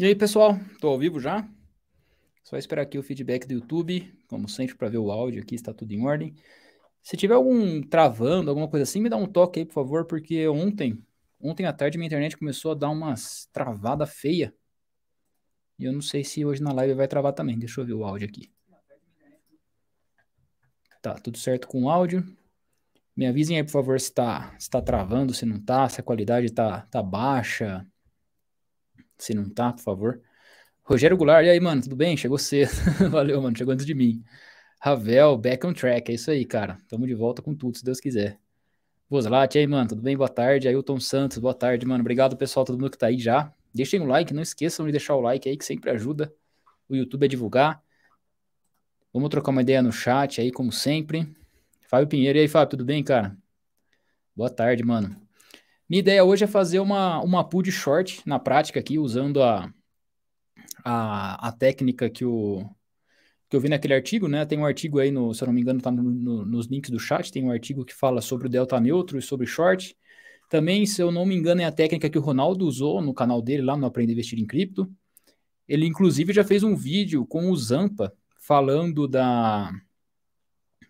E aí, pessoal, estou ao vivo já? Só esperar aqui o feedback do YouTube, como sempre, para ver o áudio aqui, está tudo em ordem. Se tiver algum travando, alguma coisa assim, me dá um toque aí, por favor, porque ontem, ontem à tarde, minha internet começou a dar umas travada feia. E eu não sei se hoje na live vai travar também. Deixa eu ver o áudio aqui. Tá, tudo certo com o áudio. Me avisem aí, por favor, se está tá travando, se não está, se a qualidade está tá baixa, se não tá, por favor. Rogério Goulart, e aí, mano, tudo bem? Chegou cedo. Valeu, mano, chegou antes de mim. Ravel, back on track, é isso aí, cara. Tamo de volta com tudo, se Deus quiser. Vozlat, e aí, mano, tudo bem? Boa tarde. Ailton Santos, boa tarde, mano. Obrigado, pessoal, todo mundo que tá aí já. Deixem o like, não esqueçam de deixar o like aí, que sempre ajuda o YouTube a divulgar. Vamos trocar uma ideia no chat aí, como sempre. Fábio Pinheiro, e aí, Fábio, tudo bem, cara? Boa tarde, mano. Minha ideia hoje é fazer uma, uma pool de short na prática aqui, usando a, a, a técnica que, o, que eu vi naquele artigo, né? Tem um artigo aí, no, se eu não me engano, tá no, no, nos links do chat, tem um artigo que fala sobre o delta neutro e sobre short. Também, se eu não me engano, é a técnica que o Ronaldo usou no canal dele lá no Aprender a Investir em Cripto. Ele, inclusive, já fez um vídeo com o Zampa falando da,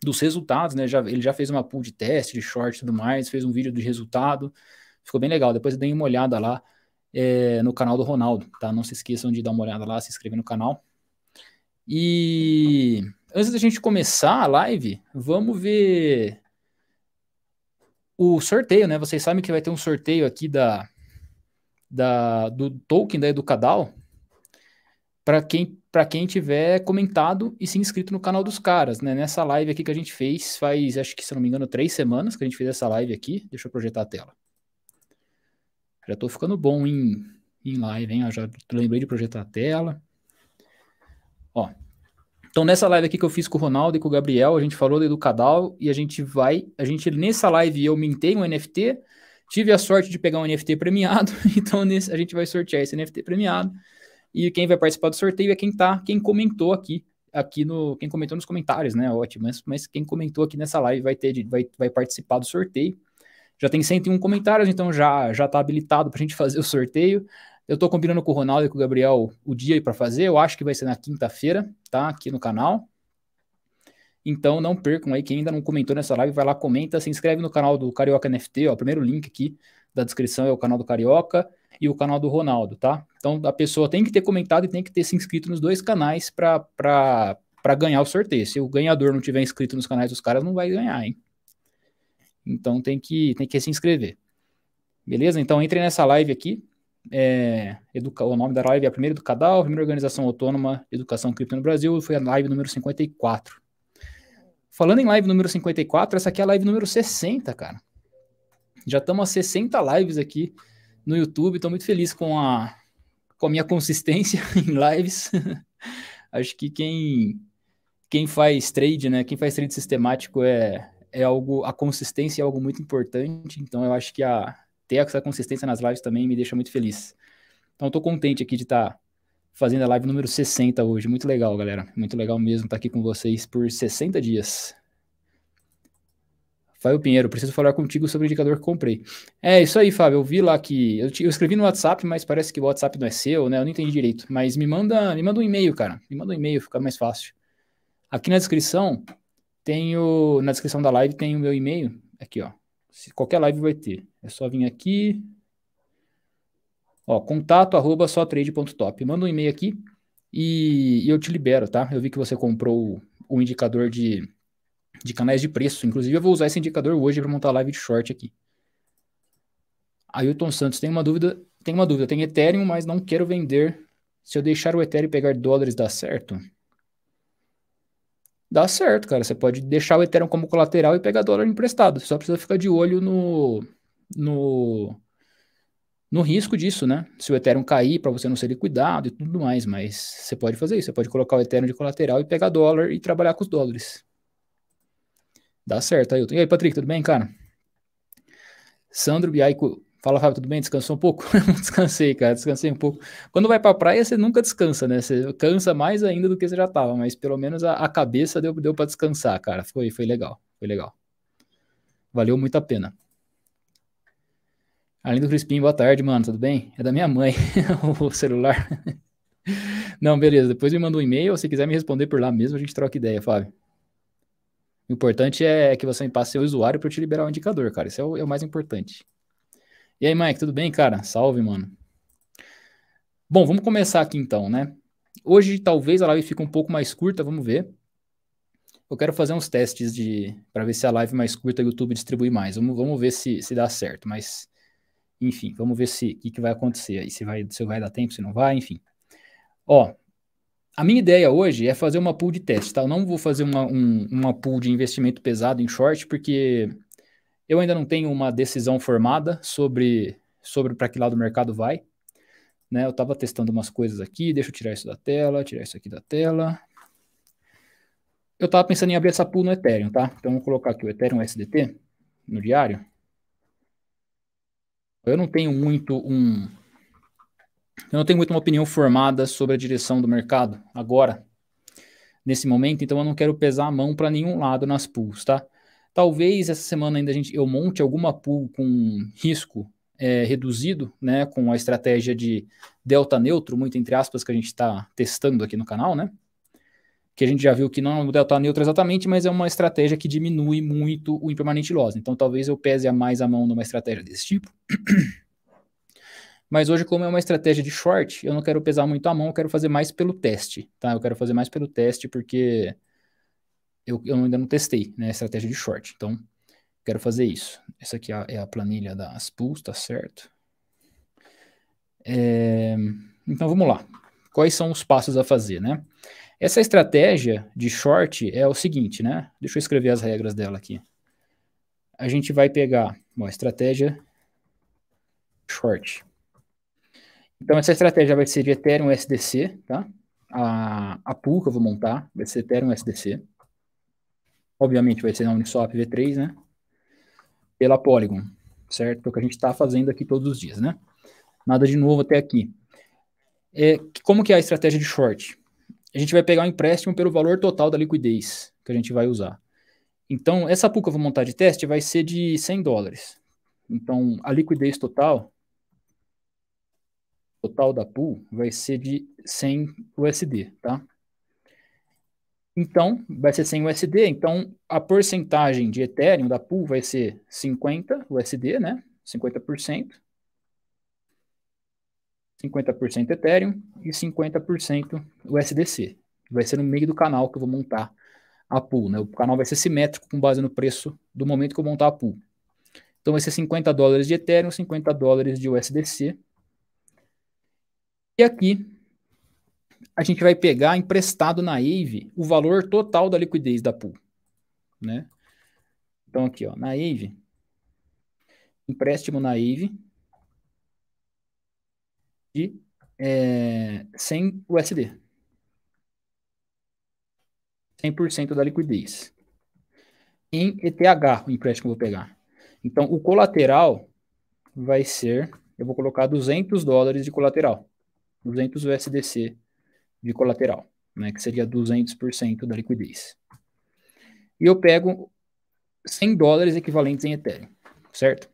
dos resultados, né? Já, ele já fez uma pool de teste, de short e tudo mais, fez um vídeo de resultado. Ficou bem legal. Depois deem uma olhada lá é, no canal do Ronaldo, tá? Não se esqueçam de dar uma olhada lá, se inscrever no canal. E antes da gente começar a live, vamos ver o sorteio, né? Vocês sabem que vai ter um sorteio aqui da, da do token da Educadal para quem para quem tiver comentado e se inscrito no canal dos caras, né? Nessa live aqui que a gente fez, faz, acho que se não me engano, três semanas que a gente fez essa live aqui. Deixa eu projetar a tela. Já estou ficando bom em, em live, hein? Eu já lembrei de projetar a tela. Ó. Então, nessa live aqui que eu fiz com o Ronaldo e com o Gabriel, a gente falou do Educadal e a gente vai. A gente, nessa live, eu mintei um NFT, tive a sorte de pegar um NFT premiado, então nesse, a gente vai sortear esse NFT premiado. E quem vai participar do sorteio é quem tá, quem comentou aqui, aqui no. Quem comentou nos comentários, né? Ótimo, mas, mas quem comentou aqui nessa live vai ter, vai, vai participar do sorteio. Já tem 101 comentários, então já já está habilitado para a gente fazer o sorteio. Eu estou combinando com o Ronaldo e com o Gabriel o dia para fazer. Eu acho que vai ser na quinta-feira, tá? Aqui no canal. Então não percam aí. Quem ainda não comentou nessa live, vai lá, comenta, se inscreve no canal do Carioca NFT, ó. O primeiro link aqui da descrição é o canal do Carioca e o canal do Ronaldo, tá? Então a pessoa tem que ter comentado e tem que ter se inscrito nos dois canais para ganhar o sorteio. Se o ganhador não tiver inscrito nos canais dos caras, não vai ganhar, hein? Então tem que, tem que se inscrever. Beleza? Então entre nessa live aqui. É, educa, o nome da live é a primeira Educadal, a primeira organização autônoma Educação Cripto no Brasil, foi a live número 54. Falando em live número 54, essa aqui é a live número 60, cara. Já estamos a 60 lives aqui no YouTube, estou muito feliz com a, com a minha consistência em lives. Acho que quem, quem faz trade, né? Quem faz trade sistemático é, é algo, a consistência é algo muito importante, então eu acho que a, ter essa consistência nas lives também me deixa muito feliz. Então estou contente aqui de estar tá fazendo a live número 60 hoje, muito legal, galera, muito legal mesmo estar tá aqui com vocês por 60 dias. Fábio Pinheiro, preciso falar contigo sobre o indicador que comprei. É isso aí, Fábio. Eu vi lá que. Eu, te, eu, escrevi no WhatsApp, mas parece que o WhatsApp não é seu, né? Eu não entendi direito. Mas me manda, me manda um e-mail, cara. Me manda um e-mail, fica mais fácil. Aqui na descrição tenho, na descrição da live tem o meu e-mail, aqui, ó. Se, qualquer live vai ter. É só vir aqui, ó, contato arroba sotrade.top. Manda um e-mail aqui e, e, eu te libero, tá? Eu vi que você comprou o, o indicador de, de canais de preço. Inclusive, eu vou usar esse indicador hoje para montar live de short aqui. Ailton Santos, tem uma dúvida, tem uma dúvida, tem Ethereum, mas não quero vender. Se eu deixar o Ethereum pegar dólares, dá certo? dá certo, cara. Você pode deixar o Ethereum como colateral e pegar dólar emprestado. Você só precisa ficar de olho no, no, no risco disso, né? Se o Ethereum cair para você não ser liquidado e tudo mais, mas você pode fazer isso. Você pode colocar o Ethereum de colateral e pegar dólar e trabalhar com os dólares. Dá certo, Ailton. E aí, Patrick, tudo bem, cara? Sandro Biaico Fala, Fábio, tudo bem? Descansou um pouco? Descansei, cara, descansei um pouco. Quando vai pra praia, você nunca descansa, né? Você cansa mais ainda do que você já tava, mas pelo menos a, a cabeça deu, deu para descansar, cara. Foi, foi legal, foi legal. Valeu muito a pena. Além do Crispim, boa tarde, mano, tudo bem? É da minha mãe, o celular. Não, beleza, depois me manda um e-mail, se quiser me responder por lá mesmo, a gente troca ideia, Fábio. O importante é que você me passe seu usuário para eu te liberar o um indicador, cara. Isso é o, é o mais importante. E aí, Mike, tudo bem, cara? Salve, mano. Bom, vamos começar aqui então, né? Hoje talvez a live fique um pouco mais curta, vamos ver. Eu quero fazer uns testes de para ver se a live mais curta o YouTube distribui mais. Vamos, vamos ver se, se dá certo, mas enfim, vamos ver se que, que vai acontecer aí, se vai se vai dar tempo, se não vai, enfim. Ó, a minha ideia hoje é fazer uma pool de teste, tá? Eu não vou fazer uma, um, uma pool de investimento pesado em short, porque eu ainda não tenho uma decisão formada sobre, sobre para que lado o mercado vai. Né? Eu estava testando umas coisas aqui, deixa eu tirar isso da tela, tirar isso aqui da tela. Eu estava pensando em abrir essa pool no Ethereum, tá? Então, vou colocar aqui o Ethereum SDT no diário. Eu não tenho muito um... Eu não tenho muito uma opinião formada sobre a direção do mercado agora, nesse momento, então eu não quero pesar a mão para nenhum lado nas pools, tá? Talvez essa semana ainda a gente, eu monte alguma pool com risco é, reduzido, né, com a estratégia de delta neutro, muito entre aspas, que a gente está testando aqui no canal, né? Que a gente já viu que não é um delta neutro exatamente, mas é uma estratégia que diminui muito o impermanente loss. Então talvez eu pese a mais a mão numa estratégia desse tipo. Mas hoje, como é uma estratégia de short, eu não quero pesar muito a mão, eu quero fazer mais pelo teste, tá? Eu quero fazer mais pelo teste porque eu, eu ainda não testei né, a estratégia de short, então quero fazer isso. Essa aqui é, é a planilha das pools, tá certo? É, então vamos lá. Quais são os passos a fazer, né? Essa estratégia de short é o seguinte, né? Deixa eu escrever as regras dela aqui. A gente vai pegar uma estratégia short. Então essa estratégia vai ser de Ethereum SDC, tá? A, a pool que eu vou montar vai ser Ethereum SDC obviamente vai ser na Uniswap V3, né? Pela Polygon, certo? é o que a gente está fazendo aqui todos os dias, né? Nada de novo até aqui. É, como que é a estratégia de short? A gente vai pegar um empréstimo pelo valor total da liquidez que a gente vai usar. Então, essa pool que eu vou montar de teste vai ser de 100 dólares. Então, a liquidez total total da pool vai ser de 100 USD, tá? Então, vai ser 100 USD. Então, a porcentagem de Ethereum da pool vai ser 50 USD, né? 50%. 50% Ethereum e 50% USDC. Vai ser no meio do canal que eu vou montar a pool, né? O canal vai ser simétrico com base no preço do momento que eu montar a pool. Então, vai ser 50 dólares de Ethereum, 50 dólares de USDC. E aqui a gente vai pegar emprestado na AVE o valor total da liquidez da pool, né? Então aqui, ó, na AVE, empréstimo na AVE de é, 100 USD. 100% da liquidez. Em ETH, o empréstimo eu vou pegar. Então, o colateral vai ser, eu vou colocar 200 dólares de colateral. 200 USDC de colateral, né, que seria 200% da liquidez. E eu pego 100 dólares equivalentes em Ethereum, certo?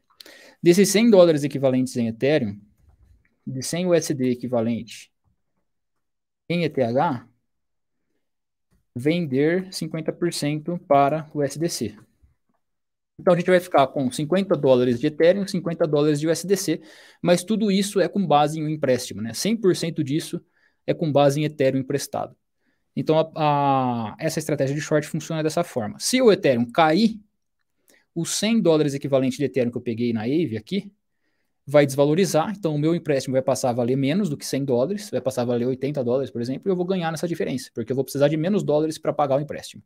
Desses 100 dólares equivalentes em Ethereum, de 100 USD equivalente em ETH, vender 50% para o USDC. Então a gente vai ficar com 50 dólares de Ethereum, 50 dólares de USDC, mas tudo isso é com base em um empréstimo, né? 100% disso é com base em Ethereum emprestado. Então, a, a, essa estratégia de short funciona dessa forma. Se o Ethereum cair, os 100 dólares equivalente de Ethereum que eu peguei na AVE aqui vai desvalorizar. Então, o meu empréstimo vai passar a valer menos do que 100 dólares, vai passar a valer 80 dólares, por exemplo, e eu vou ganhar nessa diferença, porque eu vou precisar de menos dólares para pagar o empréstimo.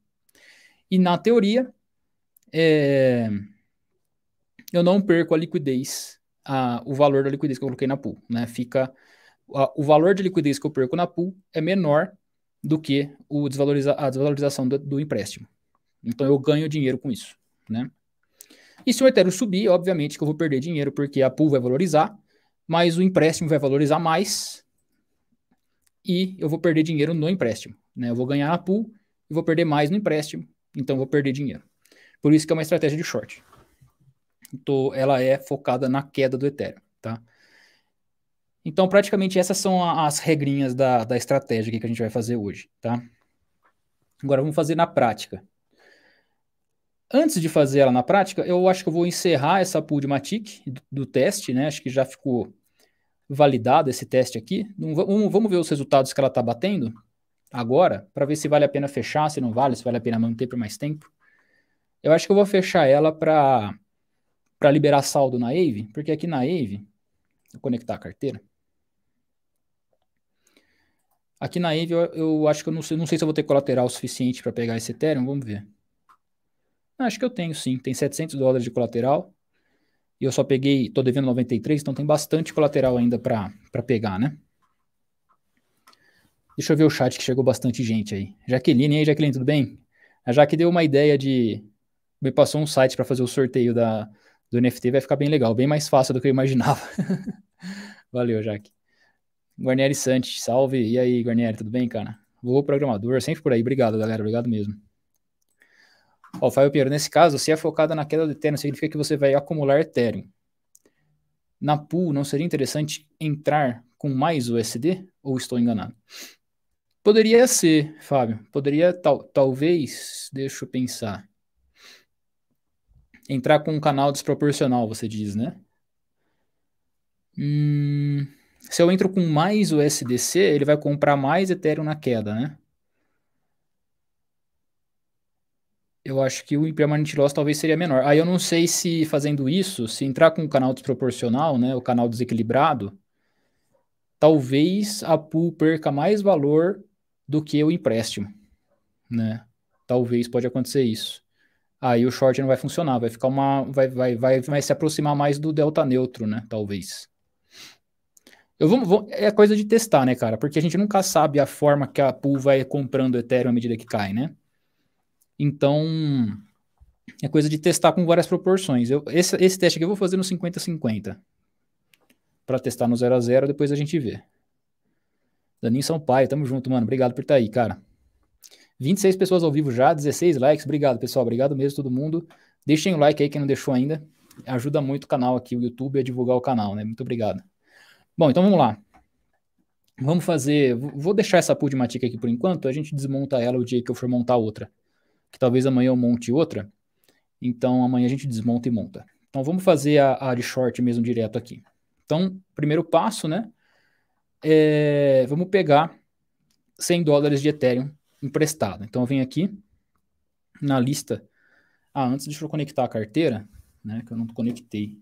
E na teoria, é, eu não perco a liquidez, a, o valor da liquidez que eu coloquei na pool. Né? Fica o valor de liquidez que eu perco na pool é menor do que o desvaloriza, a desvalorização do, do empréstimo. Então eu ganho dinheiro com isso, né? E se o Ethereum subir, obviamente que eu vou perder dinheiro porque a pool vai valorizar, mas o empréstimo vai valorizar mais e eu vou perder dinheiro no empréstimo, né? Eu vou ganhar na pool e vou perder mais no empréstimo, então eu vou perder dinheiro. Por isso que é uma estratégia de short. Então ela é focada na queda do Ethereum, tá? Então, praticamente essas são as regrinhas da, da estratégia que a gente vai fazer hoje, tá? Agora vamos fazer na prática. Antes de fazer ela na prática, eu acho que eu vou encerrar essa pool de Matic do, do teste, né? Acho que já ficou validado esse teste aqui. Vamos, vamos ver os resultados que ela está batendo agora, para ver se vale a pena fechar, se não vale, se vale a pena manter por mais tempo. Eu acho que eu vou fechar ela para liberar saldo na AVE, porque aqui na AVE, vou conectar a carteira. Aqui na Envy eu, eu, acho que eu não sei, não sei se eu vou ter colateral suficiente para pegar esse Ethereum, vamos ver. Ah, acho que eu tenho sim, tem 700 dólares de colateral. E eu só peguei, estou devendo 93, então tem bastante colateral ainda para pegar, né? Deixa eu ver o chat que chegou bastante gente aí. Jaqueline, aí Jaqueline, tudo bem? A Jaque deu uma ideia de... Me passou um site para fazer o sorteio da, do NFT, vai ficar bem legal, bem mais fácil do que eu imaginava. Valeu, Jaque. Guarnieri Santos, salve. E aí, Guarnieri, tudo bem, cara? Vou programador, sempre por aí. Obrigado, galera. Obrigado mesmo. Ó, oh, Fábio Pinheiro, nesse caso, se é focada na queda do Ethereum, significa que você vai acumular Ethereum. Na pool, não seria interessante entrar com mais USD? Ou estou enganado? Poderia ser, Fábio. Poderia, tal, talvez, deixa eu pensar. Entrar com um canal desproporcional, você diz, né? Hum se eu entro com mais USDC, ele vai comprar mais Ethereum na queda, né? Eu acho que o impermanent loss talvez seria menor. Aí eu não sei se fazendo isso, se entrar com o canal desproporcional, né, o canal desequilibrado, talvez a pool perca mais valor do que o empréstimo, né? Talvez pode acontecer isso. Aí o short não vai funcionar, vai ficar uma vai vai vai, vai se aproximar mais do delta neutro, né, talvez. Eu vou, vou, é coisa de testar, né, cara? Porque a gente nunca sabe a forma que a pool vai comprando Ethereum à medida que cai, né? Então, é coisa de testar com várias proporções. Eu, esse, esse teste aqui eu vou fazer no 50-50. Para testar no 0 a 0 depois a gente vê. Daninho Sampaio, tamo junto, mano. Obrigado por estar tá aí, cara. 26 pessoas ao vivo já, 16 likes. Obrigado, pessoal. Obrigado mesmo, todo mundo. Deixem o like aí quem não deixou ainda. Ajuda muito o canal aqui, o YouTube, a divulgar o canal, né? Muito obrigado. Bom, então vamos lá. Vamos fazer. Vou deixar essa pool de matica aqui por enquanto. A gente desmonta ela o dia que eu for montar outra. Que talvez amanhã eu monte outra. Então amanhã a gente desmonta e monta. Então vamos fazer a, a de short mesmo direto aqui. Então, primeiro passo, né? É, vamos pegar 100 dólares de Ethereum emprestado. Então eu venho aqui na lista. Ah, antes deixa eu conectar a carteira, né? Que eu não conectei.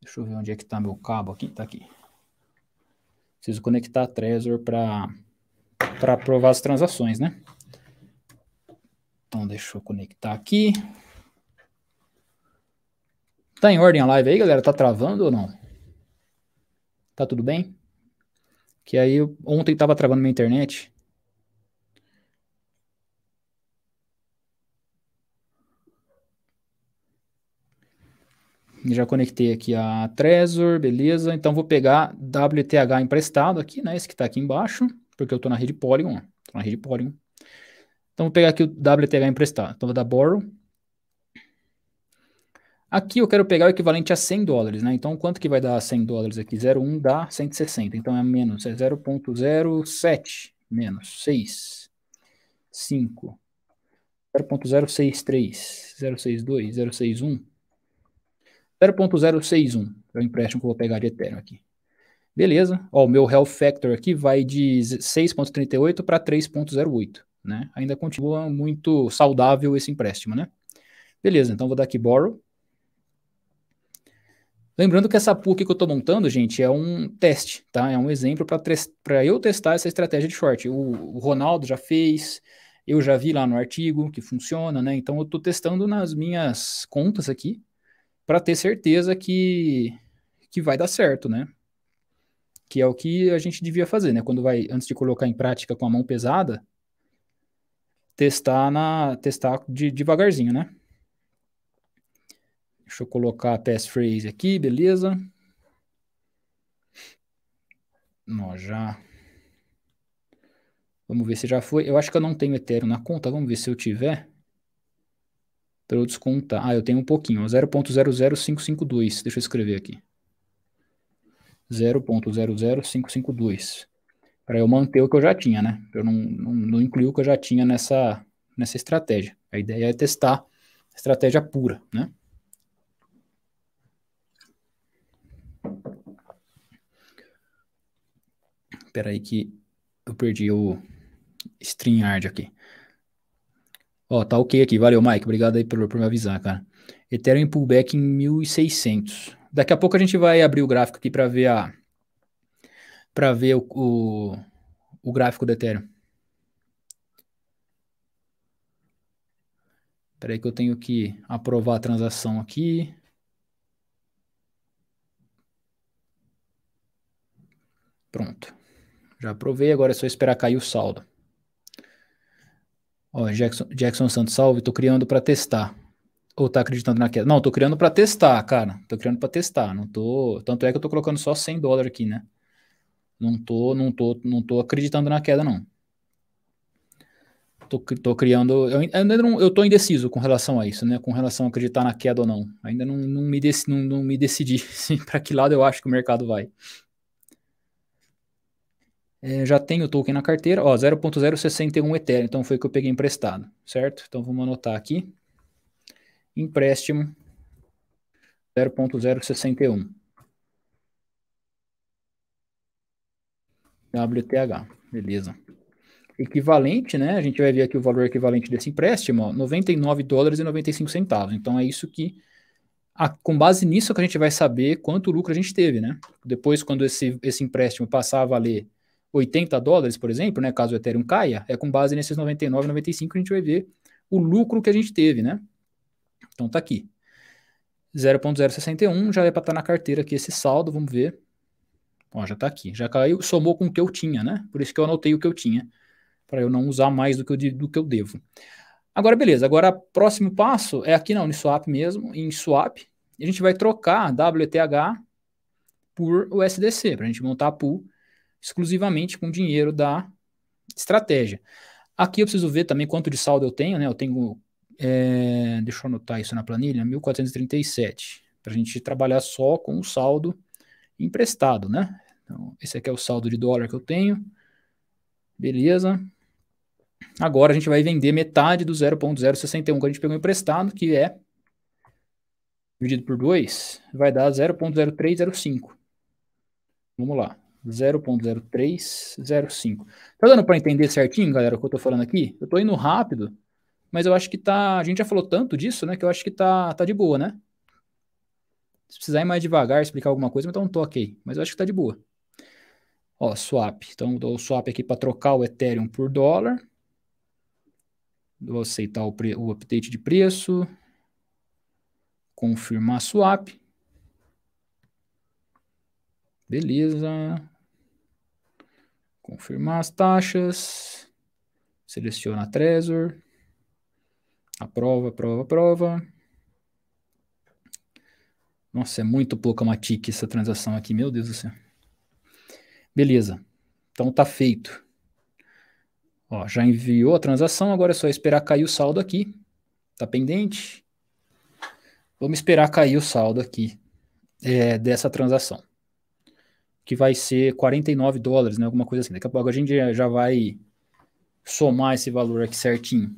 Deixa eu ver onde é que está meu cabo aqui. Está aqui. Preciso conectar a Trezor para aprovar as transações, né? Então, deixa eu conectar aqui. Tá em ordem a live aí, galera? Tá travando ou não? Tá tudo bem? Que aí, eu, ontem tava travando minha internet. Já conectei aqui a Trezor, beleza. Então vou pegar WTH emprestado aqui, né? Esse que está aqui embaixo, porque eu estou na rede Polygon. Estou na rede Polygon. Então vou pegar aqui o WTH emprestado. Então vou dar borrow. Aqui eu quero pegar o equivalente a 100 dólares, né? Então quanto que vai dar 100 dólares aqui? 0,1 dá 160. Então é menos, é 0,07 menos 6, 5, 0.063, 062, 061. 0.061 é o empréstimo que eu vou pegar de Ethereum aqui. Beleza. Ó, o meu health factor aqui vai de 6.38 para 3.08, né? Ainda continua muito saudável esse empréstimo, né? Beleza, então vou dar aqui borrow. Lembrando que essa PUC que eu estou montando, gente, é um teste, tá? É um exemplo para eu testar essa estratégia de short. O, o Ronaldo já fez, eu já vi lá no artigo que funciona, né? Então eu estou testando nas minhas contas aqui, para ter certeza que, que vai dar certo, né? Que é o que a gente devia fazer, né? Quando vai, antes de colocar em prática com a mão pesada, testar na testar de, devagarzinho, né? Deixa eu colocar a passphrase aqui, beleza? Nós já Vamos ver se já foi. Eu acho que eu não tenho Ethereum na conta. Vamos ver se eu tiver para eu descontar. Ah, eu tenho um pouquinho, 0.00552. Deixa eu escrever aqui. 0.00552. Para eu manter o que eu já tinha, né? Eu não, não, não incluí o que eu já tinha nessa, nessa estratégia. A ideia é testar a estratégia pura, né? Espera aí que eu perdi o StreamYard aqui. Ó, tá ok aqui. Valeu, Mike. Obrigado aí por, por me avisar, cara. Ethereum pullback em 1600. Daqui a pouco a gente vai abrir o gráfico aqui para ver a para ver o, o, o, gráfico do Ethereum. Espera aí que eu tenho que aprovar a transação aqui. Pronto. Já aprovei, agora é só esperar cair o saldo. Ó, Jackson, Jackson Santos, salve, tô criando para testar. Ou tá acreditando na queda? Não, tô criando para testar, cara. Tô criando para testar, não tô, tanto é que eu tô colocando só 100 dólares aqui, né? Não tô, não tô, não tô acreditando na queda não. Tô, tô criando, eu ainda não, eu tô indeciso com relação a isso, né? Com relação a acreditar na queda ou não. Ainda não, não me, dec, não, não me decidi para que lado eu acho que o mercado vai. É, já tenho o token na carteira, ó, 0.061 Ethereum, então foi o que eu peguei emprestado, certo? Então vamos anotar aqui. Empréstimo 0.061. WTH, beleza. Equivalente, né? A gente vai ver aqui o valor equivalente desse empréstimo, ó, 99 dólares e 95 centavos. Então é isso que a, com base nisso que a gente vai saber quanto lucro a gente teve, né? Depois quando esse, esse empréstimo passar a valer 80 dólares, por exemplo, né, caso o Ethereum caia, é com base nesses 99, 95 que a gente vai ver o lucro que a gente teve, né? Então tá aqui. 0.061 já é para estar tá na carteira aqui esse saldo, vamos ver. Ó, já tá aqui, já caiu, somou com o que eu tinha, né? Por isso que eu anotei o que eu tinha, para eu não usar mais do que eu, do que eu devo. Agora, beleza, agora próximo passo é aqui na Uniswap mesmo, em swap, a gente vai trocar WTH por USDC, para a gente montar a pool exclusivamente com dinheiro da estratégia. Aqui eu preciso ver também quanto de saldo eu tenho, né? Eu tenho, é, deixa eu anotar isso na planilha, 1.437, para a gente trabalhar só com o saldo emprestado, né? Então, esse aqui é o saldo de dólar que eu tenho, beleza. Agora a gente vai vender metade do 0.061 que a gente pegou emprestado, que é dividido por 2, vai dar 0.0305. Vamos lá, 0.0305. Tá dando para entender certinho, galera, o que eu tô falando aqui? Eu tô indo rápido, mas eu acho que tá, a gente já falou tanto disso, né, que eu acho que tá tá de boa, né? Se precisar ir mais devagar, explicar alguma coisa, então tô ok mas eu acho que tá de boa. Ó, swap. Então dou o swap aqui para trocar o Ethereum por dólar. Vou aceitar o, o update de preço. Confirmar swap. Beleza confirmar as taxas, seleciona a Trezor, aprova, aprova, aprova. Nossa, é muito Pocamatic essa transação aqui, meu Deus do céu. Beleza, então tá feito. Ó, já enviou a transação, agora é só esperar cair o saldo aqui. Tá pendente. Vamos esperar cair o saldo aqui é, dessa transação que vai ser 49 dólares, né? Alguma coisa assim. Daqui a pouco a gente já vai somar esse valor aqui certinho.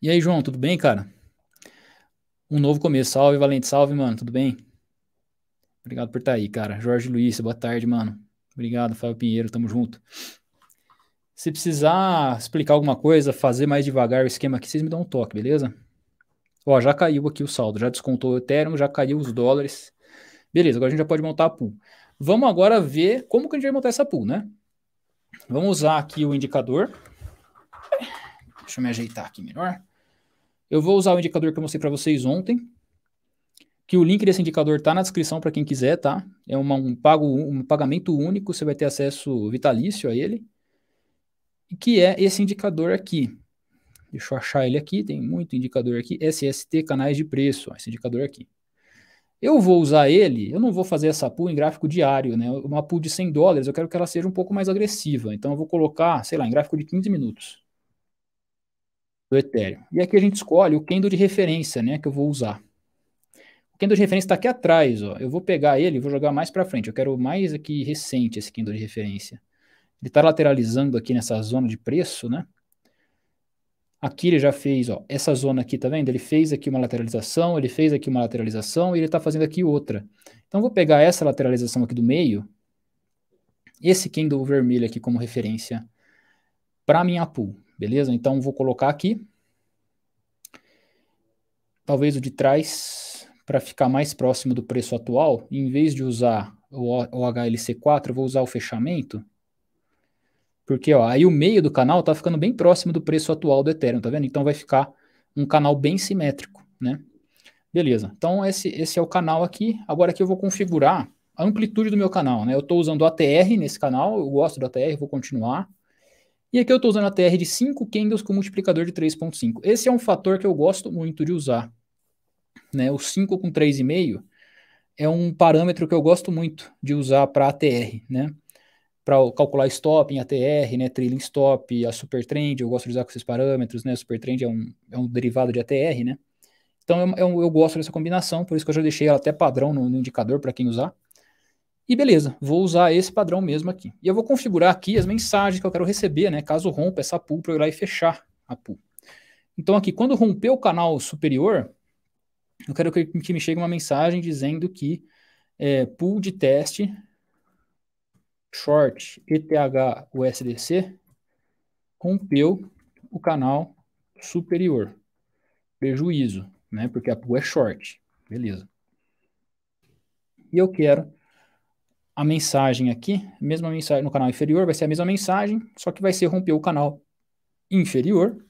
E aí, João, tudo bem, cara? Um novo começo. Salve, Valente. Salve, mano. Tudo bem? Obrigado por estar tá aí, cara. Jorge Luiz, boa tarde, mano. Obrigado, Fábio Pinheiro. Tamo junto. Se precisar explicar alguma coisa, fazer mais devagar o esquema aqui, vocês me dão um toque, beleza? Ó, já caiu aqui o saldo, já descontou o Ethereum, já caiu os dólares. Beleza, agora a gente já pode montar a pool. Vamos agora ver como que a gente vai montar essa pool, né? Vamos usar aqui o indicador. Deixa eu me ajeitar aqui melhor. Eu vou usar o indicador que eu mostrei para vocês ontem, que o link desse indicador está na descrição para quem quiser, tá? É uma, um, pago, um pagamento único, você vai ter acesso vitalício a ele, que é esse indicador aqui. Deixa eu achar ele aqui, tem muito indicador aqui, SST, canais de preço, ó, esse indicador aqui. Eu vou usar ele, eu não vou fazer essa pool em gráfico diário, né? Uma pool de 100 dólares, eu quero que ela seja um pouco mais agressiva. Então eu vou colocar, sei lá, em gráfico de 15 minutos do Ethereum. E aqui a gente escolhe o candle de referência, né, que eu vou usar. O candle de referência está aqui atrás, ó. Eu vou pegar ele e vou jogar mais para frente. Eu quero mais aqui recente esse candle de referência. Ele está lateralizando aqui nessa zona de preço, né? Aqui ele já fez, ó, essa zona aqui, tá vendo? Ele fez aqui uma lateralização, ele fez aqui uma lateralização e ele está fazendo aqui outra. Então, vou pegar essa lateralização aqui do meio, esse candle vermelho aqui como referência para minha pool, beleza? Então, vou colocar aqui, talvez o de trás, para ficar mais próximo do preço atual, em vez de usar o HLC4, eu vou usar o fechamento, porque ó, aí o meio do canal está ficando bem próximo do preço atual do Ethereum, tá vendo? Então vai ficar um canal bem simétrico, né? Beleza, então esse, esse é o canal aqui. Agora aqui eu vou configurar a amplitude do meu canal, né? Eu estou usando o ATR nesse canal, eu gosto do ATR, vou continuar. E aqui eu estou usando a TR de 5 candles com multiplicador de 3.5. Esse é um fator que eu gosto muito de usar. Né? O 5 com 3,5 é um parâmetro que eu gosto muito de usar para ATR Né? para calcular stop em ATR, né, trailing stop, a supertrend, eu gosto de usar com esses parâmetros, né, supertrend é um, é um derivado de ATR, né, então eu, eu, eu gosto dessa combinação, por isso que eu já deixei ela até padrão no, no indicador para quem usar, e beleza, vou usar esse padrão mesmo aqui, e eu vou configurar aqui as mensagens que eu quero receber, né, caso rompa essa pool para eu ir lá e fechar a pool. Então aqui, quando romper o canal superior, eu quero que, que me chegue uma mensagem dizendo que é, pool de teste short ETH USDC rompeu o canal superior. Prejuízo, né? Porque a pool é short. Beleza. E eu quero a mensagem aqui, mesma mensagem no canal inferior, vai ser a mesma mensagem, só que vai ser romper o canal inferior.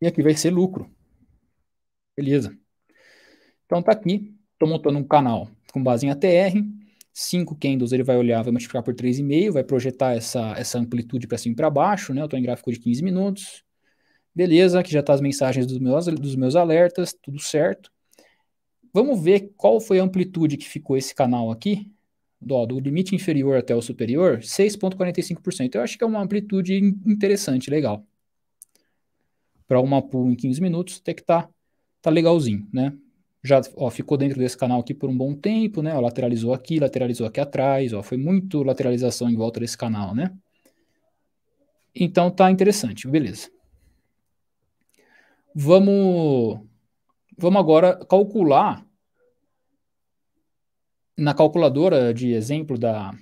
E aqui vai ser lucro. Beleza. Então tá aqui, estou montando um canal com base em ATR, 5 candles, ele vai olhar, vai multiplicar por 3,5, vai projetar essa, essa amplitude para cima e para baixo, né? Eu estou em gráfico de 15 minutos. Beleza, aqui já está as mensagens dos meus, dos meus alertas, tudo certo. Vamos ver qual foi a amplitude que ficou esse canal aqui, do, do limite inferior até o superior, 6,45%. Eu acho que é uma amplitude interessante, legal. Para uma pool em 15 minutos, tem que estar tá, tá legalzinho, né? já ó, ficou dentro desse canal aqui por um bom tempo, né? Ó, lateralizou aqui, lateralizou aqui atrás, ó, foi muito lateralização em volta desse canal, né? Então tá interessante, beleza. Vamos, vamos agora calcular na calculadora de exemplo da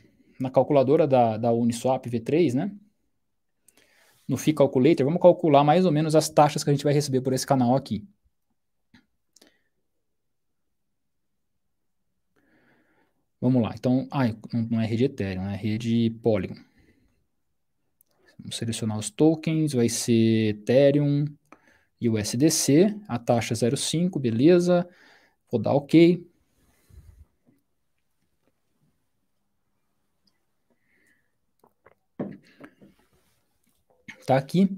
na calculadora da, da Uniswap V3, né? No Fi Calculator, vamos calcular mais ou menos as taxas que a gente vai receber por esse canal aqui. Vamos lá, então, ah, não é rede Ethereum, é rede Polygon. Vamos selecionar os tokens, vai ser Ethereum e USDC, a taxa 0,5, beleza. Vou dar OK. Tá aqui.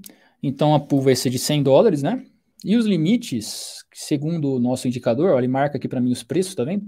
Então a pool vai ser de 100 dólares, né? E os limites, segundo o nosso indicador, ó, ele marca aqui para mim os preços, tá vendo?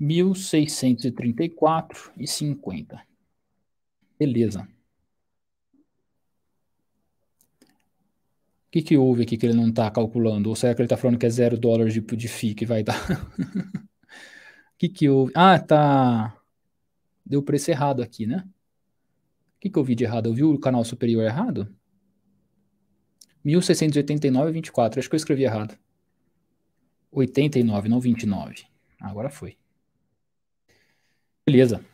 1634,50. e Beleza. O que, que houve aqui que ele não está calculando? Ou será que ele está falando que é zero dólares de, de FII que vai dar? O que, que houve? Ah, tá. Deu preço errado aqui, né? O que, que eu vi de errado? Eu vi o canal superior errado? 1689,24. Acho que eu escrevi errado. 89, não 29. Agora foi. Beleza.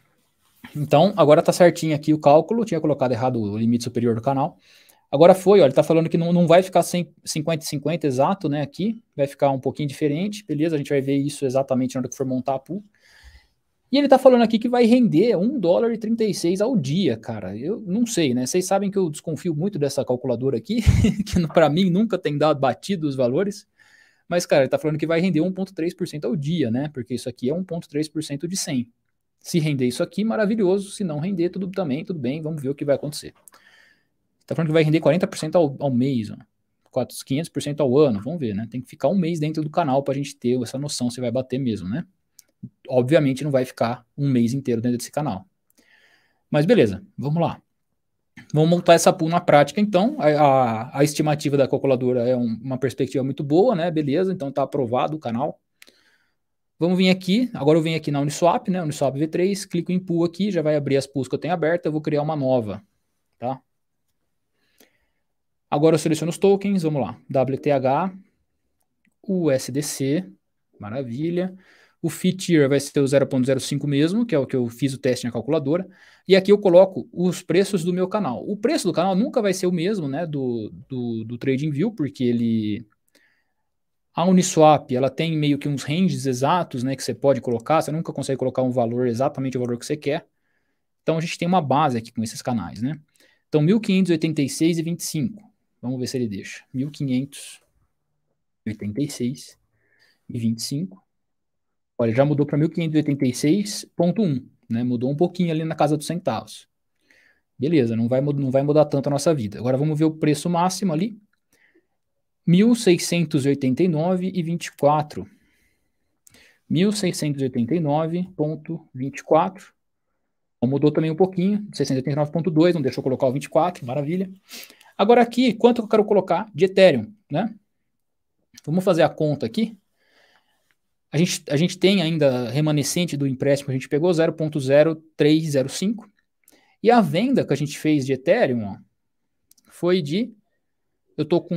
Então, agora tá certinho aqui o cálculo. Tinha colocado errado o limite superior do canal. Agora foi, olha, ele tá falando que não, não vai ficar 50 e 50 exato, né, aqui. Vai ficar um pouquinho diferente, beleza? A gente vai ver isso exatamente na hora que for montar a pool. E ele tá falando aqui que vai render 1 dólar e 36 ao dia, cara. Eu não sei, né? Vocês sabem que eu desconfio muito dessa calculadora aqui, que para mim nunca tem dado batido os valores. Mas, cara, ele tá falando que vai render 1,3% ao dia, né? Porque isso aqui é 1,3% de 100. Se render isso aqui, maravilhoso. Se não render, tudo também, tudo bem. Vamos ver o que vai acontecer. Está falando que vai render 40% ao, ao mês, ó. 500% ao ano. Vamos ver, né? Tem que ficar um mês dentro do canal para a gente ter essa noção se vai bater mesmo, né? Obviamente não vai ficar um mês inteiro dentro desse canal. Mas beleza, vamos lá. Vamos montar essa pool na prática, então. A, a, a estimativa da calculadora é um, uma perspectiva muito boa, né? Beleza, então está aprovado o canal. Vamos vir aqui, agora eu venho aqui na Uniswap, né? Uniswap V3, clico em pool aqui, já vai abrir as pools que eu tenho aberta, eu vou criar uma nova, tá? Agora eu seleciono os tokens, vamos lá, WTH, USDC, maravilha. O fee vai ser o 0.05 mesmo, que é o que eu fiz o teste na calculadora. E aqui eu coloco os preços do meu canal. O preço do canal nunca vai ser o mesmo, né, do, do, do TradingView, porque ele a Uniswap, ela tem meio que uns ranges exatos, né, que você pode colocar, você nunca consegue colocar um valor exatamente o valor que você quer. Então a gente tem uma base aqui com esses canais, né? Então 1586 e 25. Vamos ver se ele deixa. 1586 e 25. Olha, já mudou para 1586.1, né? Mudou um pouquinho ali na casa dos centavos. Beleza, não vai, não vai mudar tanto a nossa vida. Agora vamos ver o preço máximo ali. 1689 e 24. 1689.24. Então, mudou também um pouquinho, 689.2, não deixou colocar o 24, maravilha. Agora aqui, quanto eu quero colocar de Ethereum, né? Vamos fazer a conta aqui. A gente, a gente tem ainda remanescente do empréstimo que a gente pegou, 0.0305. E a venda que a gente fez de Ethereum ó, foi de eu tô com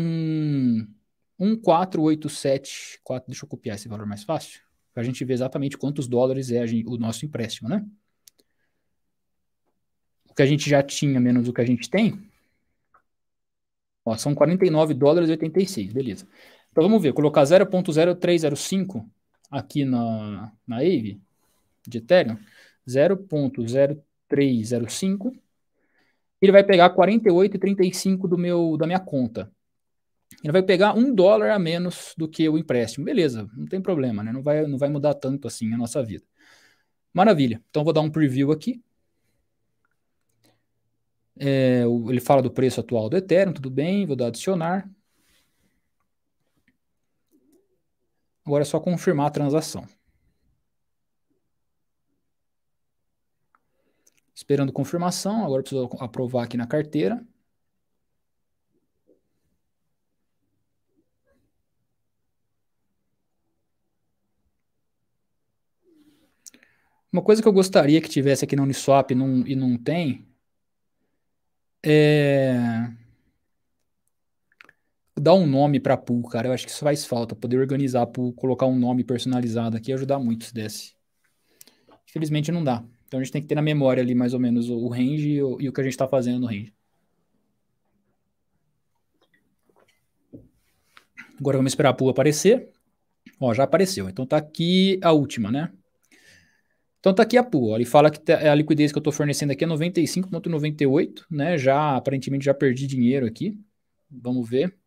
1487. 4, deixa eu copiar esse valor mais fácil. Para a gente ver exatamente quantos dólares é gente, o nosso empréstimo, né? O que a gente já tinha menos o que a gente tem. Ó, são 49 dólares e 86, beleza. Então vamos ver, colocar 0.0305 aqui na, na AVE de Ethereum, 0.0305 ele vai pegar 48,35 do meu da minha conta. Ele vai pegar um dólar a menos do que o empréstimo. Beleza, não tem problema, né? Não vai, não vai mudar tanto assim a nossa vida. Maravilha. Então vou dar um preview aqui. É, ele fala do preço atual do Ethereum, tudo bem, vou dar adicionar. Agora é só confirmar a transação. Esperando confirmação, agora preciso aprovar aqui na carteira. Uma coisa que eu gostaria que tivesse aqui na Uniswap e não, e não tem é dar um nome para pool, cara. Eu acho que isso faz falta. Poder organizar a pool, colocar um nome personalizado aqui, ajudar muito se desse. Infelizmente não dá. Então a gente tem que ter na memória ali mais ou menos o range e o, e o que a gente está fazendo no range. Agora vamos esperar a pool aparecer. Ó, já apareceu. Então tá aqui a última, né? Então tá aqui a pool. Ó. Ele fala que tá, a liquidez que eu estou fornecendo aqui é 95,98, né? Já aparentemente já perdi dinheiro aqui. Vamos ver.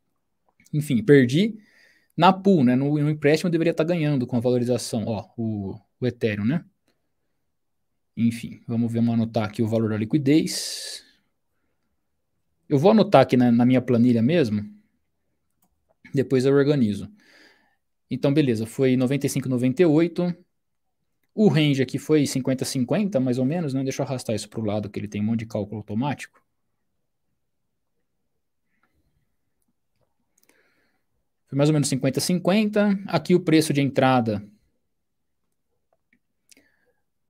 Enfim, perdi na pool, né? No, no empréstimo eu deveria estar tá ganhando com a valorização, ó, o, o Ethereum, né? Enfim, vamos ver, vamos anotar aqui o valor da liquidez. Eu vou anotar aqui na, na minha planilha mesmo, depois eu organizo. Então, beleza, foi 95,98. O range aqui foi 50,50, mais ou menos, né? Deixa eu arrastar isso para o lado, que ele tem um monte de cálculo automático. Foi mais ou menos 50,50. Aqui o preço de entrada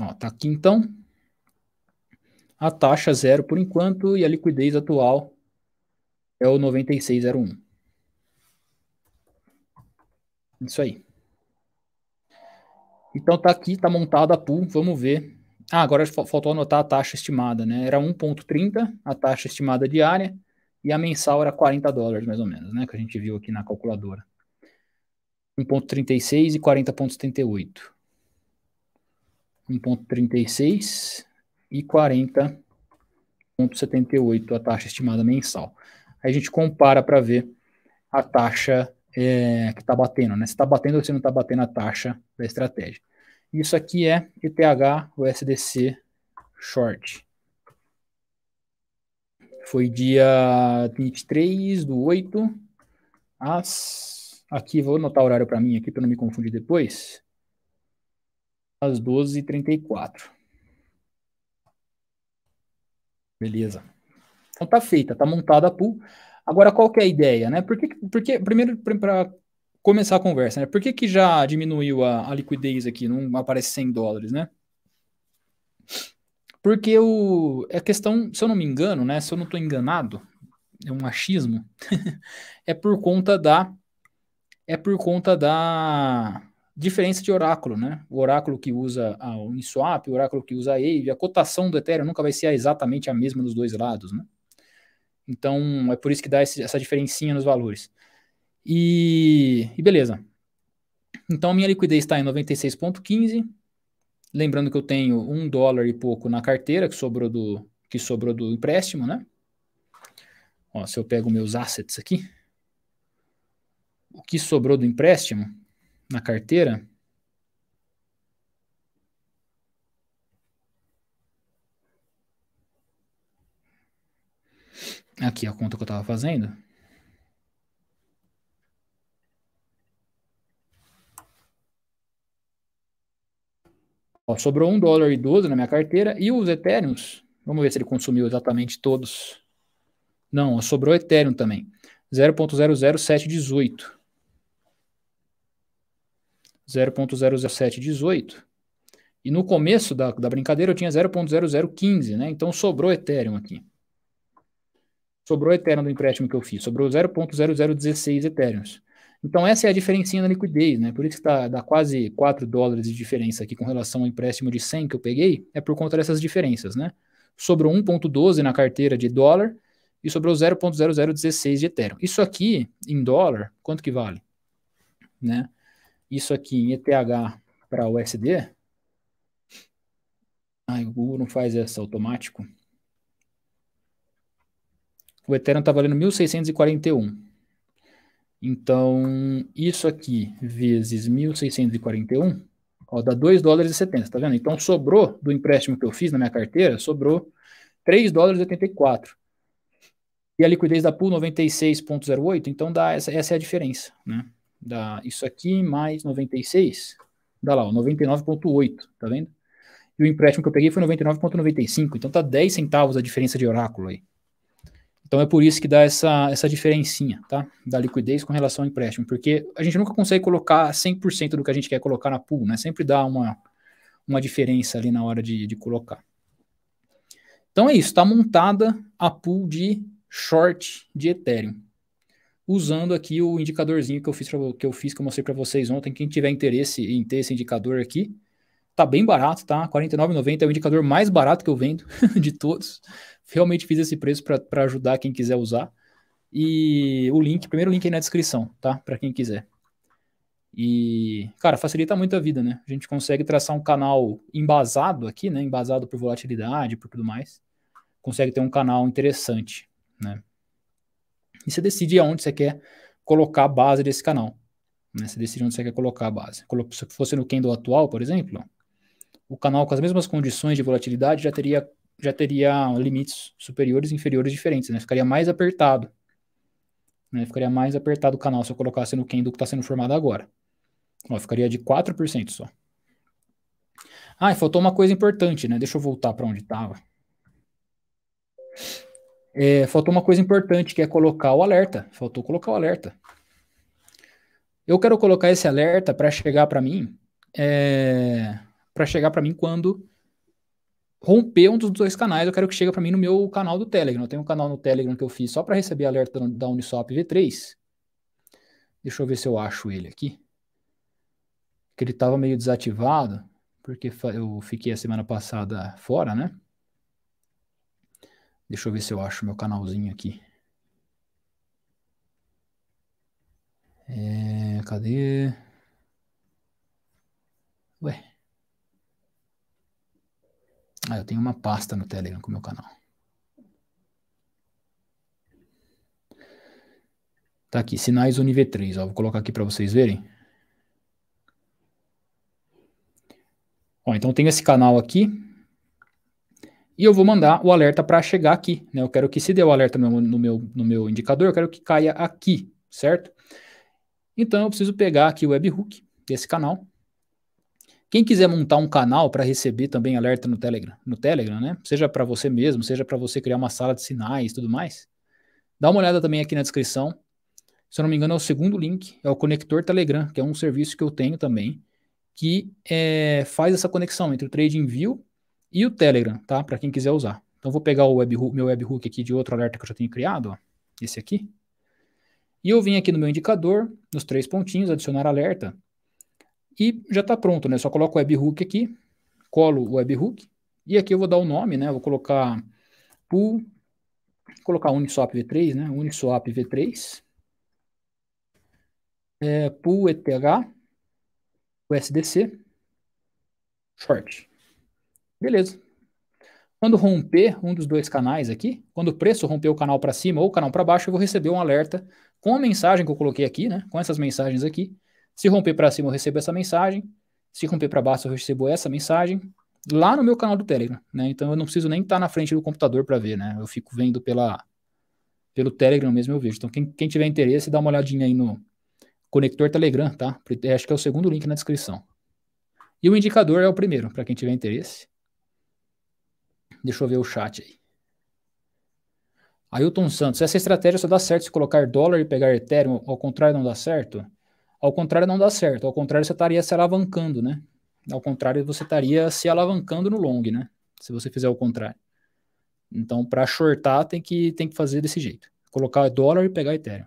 Ó, tá aqui então. A taxa zero por enquanto e a liquidez atual é o 9601. Isso aí. Então tá aqui, tá montada a pool, vamos ver. Ah, agora faltou anotar a taxa estimada, né? Era 1.30 a taxa estimada diária e a mensal era 40 dólares mais ou menos, né, que a gente viu aqui na calculadora. 1.36 e 40.78. 1,36 e 40,78 a taxa estimada mensal. Aí a gente compara para ver a taxa é, que está batendo, né? Se está batendo ou se não está batendo a taxa da estratégia. Isso aqui é ETH USDC Short. Foi dia 23 do 8 às... Aqui, vou anotar o horário para mim aqui para não me confundir depois às 12h34. Beleza. Então tá feita, tá montada a pool. Agora, qual que é a ideia, né? Por que, porque, primeiro, para começar a conversa, né? Por que, que já diminuiu a, a liquidez aqui, não aparece 100 dólares, né? Porque o, a é questão, se eu não me engano, né? Se eu não estou enganado, é um machismo é por conta da. É por conta da diferença de oráculo, né? O oráculo que usa a Uniswap, o oráculo que usa a AVE, a cotação do Ethereum nunca vai ser exatamente a mesma nos dois lados, né? Então, é por isso que dá esse, essa diferencinha nos valores. E, e beleza. Então, minha liquidez está em 96,15. Lembrando que eu tenho um dólar e pouco na carteira que sobrou do, que sobrou do empréstimo, né? Ó, se eu pego meus assets aqui, o que sobrou do empréstimo na carteira? Aqui a conta que eu estava fazendo. Ó, sobrou um dólar e 12 na minha carteira e os Ethereum, vamos ver se ele consumiu exatamente todos. Não, sobrou Ethereum também. 0.00718. 0.00718. E no começo da, da brincadeira eu tinha 0.0015, né? Então sobrou Ethereum aqui. Sobrou Ethereum do empréstimo que eu fiz, sobrou 0.0016 Ethereum. Então essa é a diferencinha na liquidez, né? Por isso que tá, dá quase 4 dólares de diferença aqui com relação ao empréstimo de 100 que eu peguei, é por conta dessas diferenças, né? Sobrou 1.12 na carteira de dólar e sobrou 0.0016 de Ethereum. Isso aqui, em dólar, quanto que vale? Né? isso aqui em ETH para USD. Ai, o Google não faz essa automático. O Ethereum está valendo 1.641. Então, isso aqui vezes 1.641, ó, dá 2 dólares e 70, tá vendo? Então, sobrou do empréstimo que eu fiz na minha carteira, sobrou 3 dólares e 84. E a liquidez da pool 96,08, então dá essa, essa é a diferença, né? Dá isso aqui mais 96, dá lá, 99,8, tá vendo? E o empréstimo que eu peguei foi 99,95, então tá 10 centavos a diferença de oráculo aí. Então é por isso que dá essa, essa diferencinha, tá? Da liquidez com relação ao empréstimo, porque a gente nunca consegue colocar 100% do que a gente quer colocar na pool, né? Sempre dá uma, uma diferença ali na hora de, de colocar. Então é isso, está montada a pool de short de Ethereum usando aqui o indicadorzinho que eu fiz, pra, que eu fiz, que eu mostrei para vocês ontem. Quem tiver interesse em ter esse indicador aqui, tá bem barato, tá? R$ 49,90 é o indicador mais barato que eu vendo de todos. Realmente fiz esse preço para ajudar quem quiser usar. E o link, primeiro link aí na descrição, tá? Para quem quiser. E, cara, facilita muito a vida, né? A gente consegue traçar um canal embasado aqui, né? Embasado por volatilidade, por tudo mais. Consegue ter um canal interessante, né? E você decide aonde você quer colocar a base desse canal. Né? Você decide onde você quer colocar a base. Se fosse no Kendo atual, por exemplo, o canal com as mesmas condições de volatilidade já teria, já teria limites superiores e inferiores diferentes, né? Ficaria mais apertado. Né? Ficaria mais apertado o canal se eu colocasse no Kendo que está sendo formado agora. Ó, ficaria de 4% só. Ah, e faltou uma coisa importante, né? Deixa eu voltar para onde estava. É, faltou uma coisa importante, que é colocar o alerta. Faltou colocar o alerta. Eu quero colocar esse alerta para chegar para mim, é, para chegar para mim quando romper um dos dois canais, eu quero que chegue para mim no meu canal do Telegram. Eu tenho um canal no Telegram que eu fiz só para receber alerta da Uniswap V3. Deixa eu ver se eu acho ele aqui. Que ele estava meio desativado, porque eu fiquei a semana passada fora, né? Deixa eu ver se eu acho meu canalzinho aqui. É, cadê? Ué. Ah, eu tenho uma pasta no Telegram com o meu canal. Tá aqui, sinais UniV3. Ó, vou colocar aqui para vocês verem. Ó, então tem esse canal aqui, e eu vou mandar o alerta para chegar aqui. Né? Eu quero que se dê o alerta no, no, meu, no meu indicador, eu quero que caia aqui, certo? Então eu preciso pegar aqui o webhook desse canal. Quem quiser montar um canal para receber também alerta no Telegram, no Telegram, né? Seja para você mesmo, seja para você criar uma sala de sinais e tudo mais. Dá uma olhada também aqui na descrição. Se eu não me engano, é o segundo link, é o conector Telegram, que é um serviço que eu tenho também, que é, faz essa conexão entre o TradingView e o Telegram, tá? Para quem quiser usar. Então vou pegar o webhook, meu webhook aqui de outro alerta que eu já tenho criado, ó, esse aqui. E eu vim aqui no meu indicador, nos três pontinhos, adicionar alerta. E já está pronto, né? Só coloco o webhook aqui, colo o webhook. E aqui eu vou dar o nome, né? Vou colocar pool, vou colocar Uniswap V3, né? Uniswap V3. É, pool ETH, USDC, short. Beleza. Quando romper um dos dois canais aqui, quando o preço romper o canal para cima ou o canal para baixo, eu vou receber um alerta com a mensagem que eu coloquei aqui, né? Com essas mensagens aqui. Se romper para cima, eu recebo essa mensagem. Se romper para baixo, eu recebo essa mensagem lá no meu canal do Telegram, né? Então eu não preciso nem estar tá na frente do computador para ver, né? Eu fico vendo pela pelo Telegram mesmo eu vejo. Então quem, quem tiver interesse, dá uma olhadinha aí no conector Telegram, tá? Acho que é o segundo link na descrição. E o indicador é o primeiro, para quem tiver interesse. Deixa eu ver o chat aí. Ailton Santos, essa estratégia só dá certo se colocar dólar e pegar Ethereum, ao contrário não dá certo? Ao contrário não dá certo, ao contrário você estaria se alavancando, né? Ao contrário você estaria se alavancando no long, né? Se você fizer o contrário. Então, para shortar, tem que, tem que fazer desse jeito. Colocar dólar e pegar Ethereum.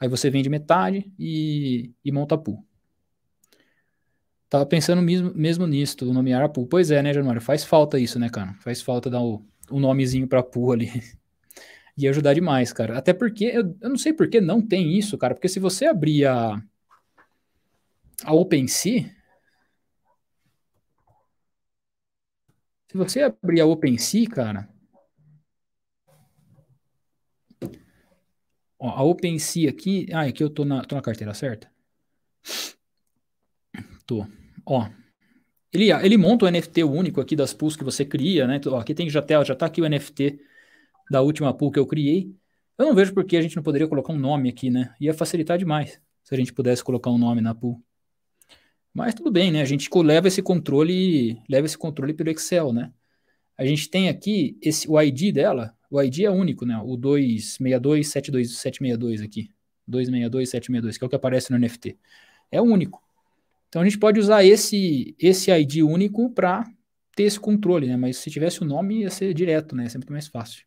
Aí você vende metade e, e monta pool. Tava pensando mesmo, mesmo nisso, tu nomear a pool. Pois é, né, Januário? Faz falta isso, né, cara? Faz falta dar o, um nomezinho pra pool ali. Ia ajudar demais, cara. Até porque, eu, eu não sei por que não tem isso, cara. Porque se você abrir a, a OpenSea, Se você abrir a OpenSea, cara. Ó, a OpenSea aqui. Ah, aqui é eu tô na, tô na carteira certa? Tô ó, ele, ele monta o NFT único aqui das pools que você cria, né? Ó, aqui tem já tá, já tá aqui o NFT da última pool que eu criei. Eu não vejo por que a gente não poderia colocar um nome aqui, né? Ia facilitar demais se a gente pudesse colocar um nome na pool. Mas tudo bem, né? A gente leva esse controle, leva esse controle pelo Excel, né? A gente tem aqui esse o ID dela, o ID é único, né? O 26272762 aqui. 262762, que é o que aparece no NFT. É único. Então a gente pode usar esse, esse ID único para ter esse controle, né? Mas se tivesse o nome ia ser direto, né? É sempre mais fácil.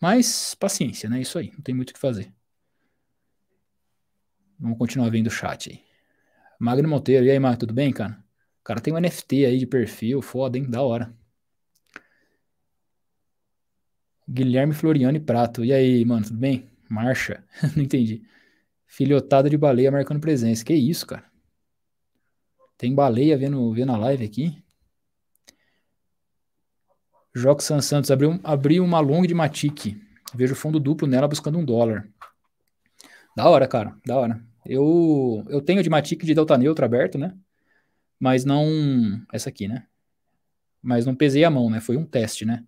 Mas paciência, né? Isso aí, não tem muito o que fazer. Vamos continuar vendo o chat aí. Magno Monteiro, e aí, Magno, tudo bem, cara? O cara tem um NFT aí de perfil, foda, hein? Da hora. Guilherme e Prato, e aí, mano, tudo bem? Marcha, não entendi. Filhotada de baleia marcando presença, que isso, cara? Tem baleia vendo, vendo a live aqui. San Santos abriu, abriu uma long de Matic. Vejo fundo duplo nela buscando um dólar. Da hora, cara. Da hora. Eu, eu tenho de Matic de Delta Neutro aberto, né? Mas não. Essa aqui, né? Mas não pesei a mão, né? Foi um teste, né?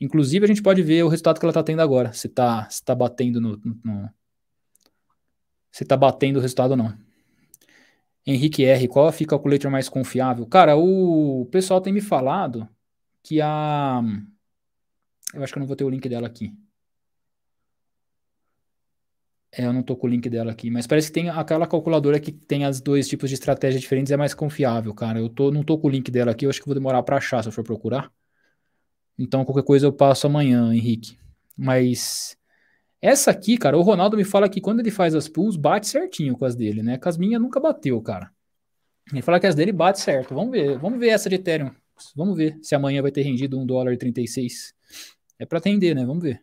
Inclusive, a gente pode ver o resultado que ela tá tendo agora. Se tá, se tá batendo no, no. Se tá batendo o resultado ou não. Henrique R, qual a fica calculator mais confiável? Cara, o pessoal tem me falado que a. Eu acho que eu não vou ter o link dela aqui. É, eu não tô com o link dela aqui, mas parece que tem aquela calculadora que tem as dois tipos de estratégia diferentes, é mais confiável, cara. Eu tô, não tô com o link dela aqui, eu acho que vou demorar para achar se eu for procurar. Então, qualquer coisa eu passo amanhã, Henrique. Mas essa aqui, cara, o Ronaldo me fala que quando ele faz as pulls, bate certinho com as dele, né? Com as minhas nunca bateu, cara. Ele fala que as dele bate certo. Vamos ver, vamos ver essa de Ethereum. Vamos ver se amanhã vai ter rendido 1 dólar e 36. É para atender, né? Vamos ver.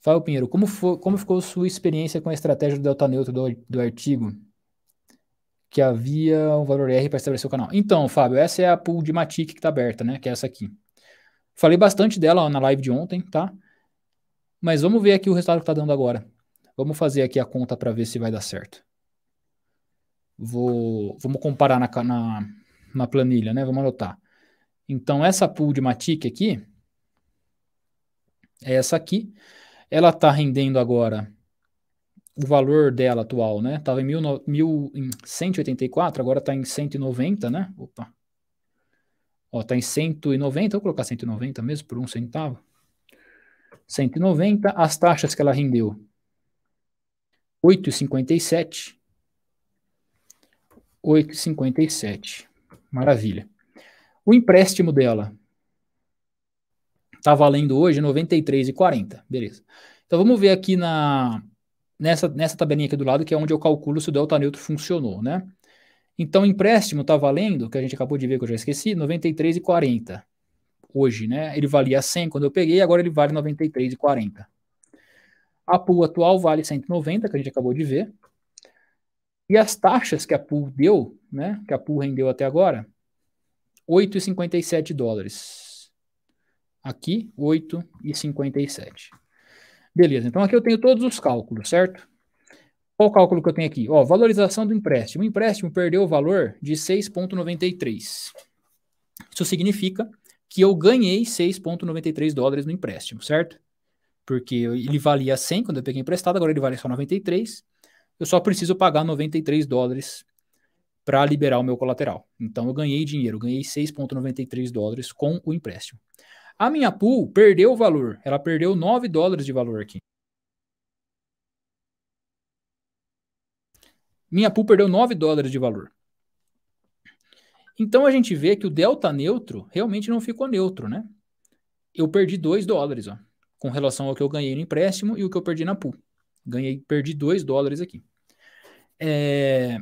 Fala, Pinheiro, como, foi, como ficou sua experiência com a estratégia do delta neutro do, do artigo? Que havia um valor R para estabelecer o canal. Então, Fábio, essa é a pool de Matic que está aberta, né? Que é essa aqui. Falei bastante dela ó, na live de ontem, tá? Mas vamos ver aqui o resultado que está dando agora. Vamos fazer aqui a conta para ver se vai dar certo. Vou, vamos comparar na, na, na planilha, né? Vamos anotar. Então, essa pool de Matic aqui, é essa aqui, ela está rendendo agora o valor dela atual, né? Estava em, mil, mil, em 184, agora está em 190, né? Opa. Ó, está em 190, vou colocar 190 mesmo por um centavo. 190, as taxas que ela rendeu 8,57. 8,57. Maravilha. O empréstimo dela está valendo hoje 93,40. Beleza. Então vamos ver aqui na nessa, nessa tabelinha aqui do lado, que é onde eu calculo se o delta neutro funcionou, né? Então, empréstimo está valendo, que a gente acabou de ver que eu já esqueci, 93,40 hoje, né? Ele valia 100 quando eu peguei, agora ele vale 93,40. A pool atual vale 190, que a gente acabou de ver. E as taxas que a pool deu, né? Que a pool rendeu até agora, 8,57 dólares. Aqui, 8,57. Beleza, então aqui eu tenho todos os cálculos, certo? Qual o cálculo que eu tenho aqui? Ó, valorização do empréstimo. O empréstimo perdeu o valor de 6,93. Isso significa que eu ganhei 6,93 dólares no empréstimo, certo? Porque ele valia 100 quando eu peguei emprestado, agora ele vale só 93. Eu só preciso pagar 93 dólares para liberar o meu colateral. Então eu ganhei dinheiro, ganhei 6,93 dólares com o empréstimo. A minha pool perdeu o valor, ela perdeu 9 dólares de valor aqui. Minha pool perdeu 9 dólares de valor. Então a gente vê que o delta neutro realmente não ficou neutro, né? Eu perdi 2 dólares, ó, com relação ao que eu ganhei no empréstimo e o que eu perdi na pool. Ganhei, perdi 2 dólares aqui. É...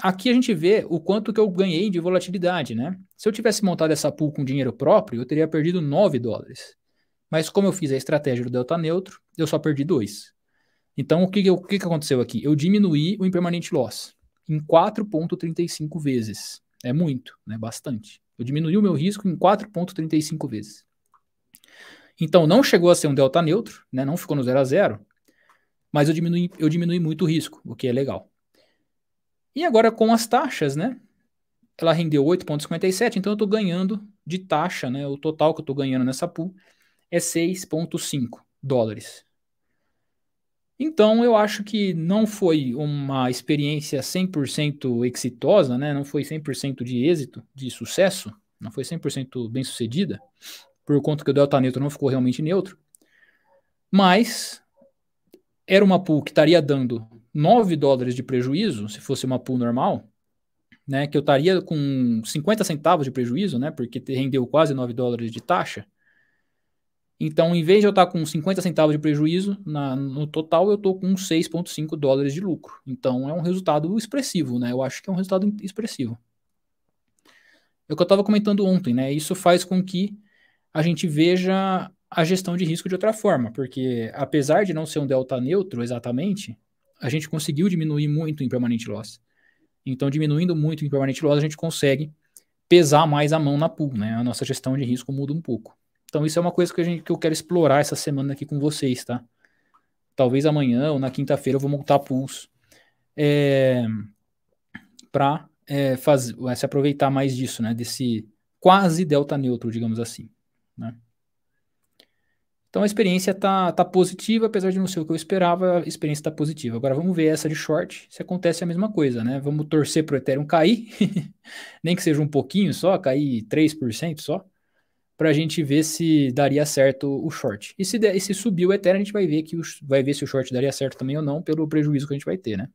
Aqui a gente vê o quanto que eu ganhei de volatilidade, né? Se eu tivesse montado essa pool com dinheiro próprio, eu teria perdido 9 dólares. Mas como eu fiz a estratégia do delta neutro, eu só perdi 2. Então, o que, o que aconteceu aqui? Eu diminuí o impermanente loss em 4,35 vezes. É muito, né? Bastante. Eu diminui o meu risco em 4,35 vezes. Então, não chegou a ser um delta neutro, né? Não ficou no zero a zero, mas eu diminui, eu diminui muito o risco, o que é legal. E agora com as taxas, né? Ela rendeu 8,57, então eu estou ganhando de taxa, né? O total que eu estou ganhando nessa pool é 6,5 dólares. Então, eu acho que não foi uma experiência 100% exitosa, né? Não foi 100% de êxito, de sucesso, não foi 100% bem sucedida, por conta que o delta neutro não ficou realmente neutro. Mas era uma pool que estaria dando 9 dólares de prejuízo, se fosse uma pool normal, né, que eu estaria com 50 centavos de prejuízo, né, porque rendeu quase 9 dólares de taxa, então, em vez de eu estar com 50 centavos de prejuízo, na, no total eu estou com 6,5 dólares de lucro. Então, é um resultado expressivo, né? Eu acho que é um resultado expressivo. É o que eu estava comentando ontem, né? Isso faz com que a gente veja a gestão de risco de outra forma, porque apesar de não ser um delta neutro exatamente, a gente conseguiu diminuir muito em permanente loss. Então, diminuindo muito em permanente loss, a gente consegue pesar mais a mão na pool, né? A nossa gestão de risco muda um pouco. Então, isso é uma coisa que, a gente, que eu quero explorar essa semana aqui com vocês, tá? Talvez amanhã ou na quinta-feira eu vou montar pools é, para é, é, se aproveitar mais disso, né? Desse quase delta neutro, digamos assim, né? Então a experiência tá, tá positiva, apesar de não ser o que eu esperava, a experiência está positiva. Agora vamos ver essa de short, se acontece a mesma coisa, né? Vamos torcer para o Ethereum cair, nem que seja um pouquinho só, cair 3% só para a gente ver se daria certo o short. E se, der, e se subir o Ethereum, a gente vai ver, que o, vai ver se o short daria certo também ou não, pelo prejuízo que a gente vai ter, né?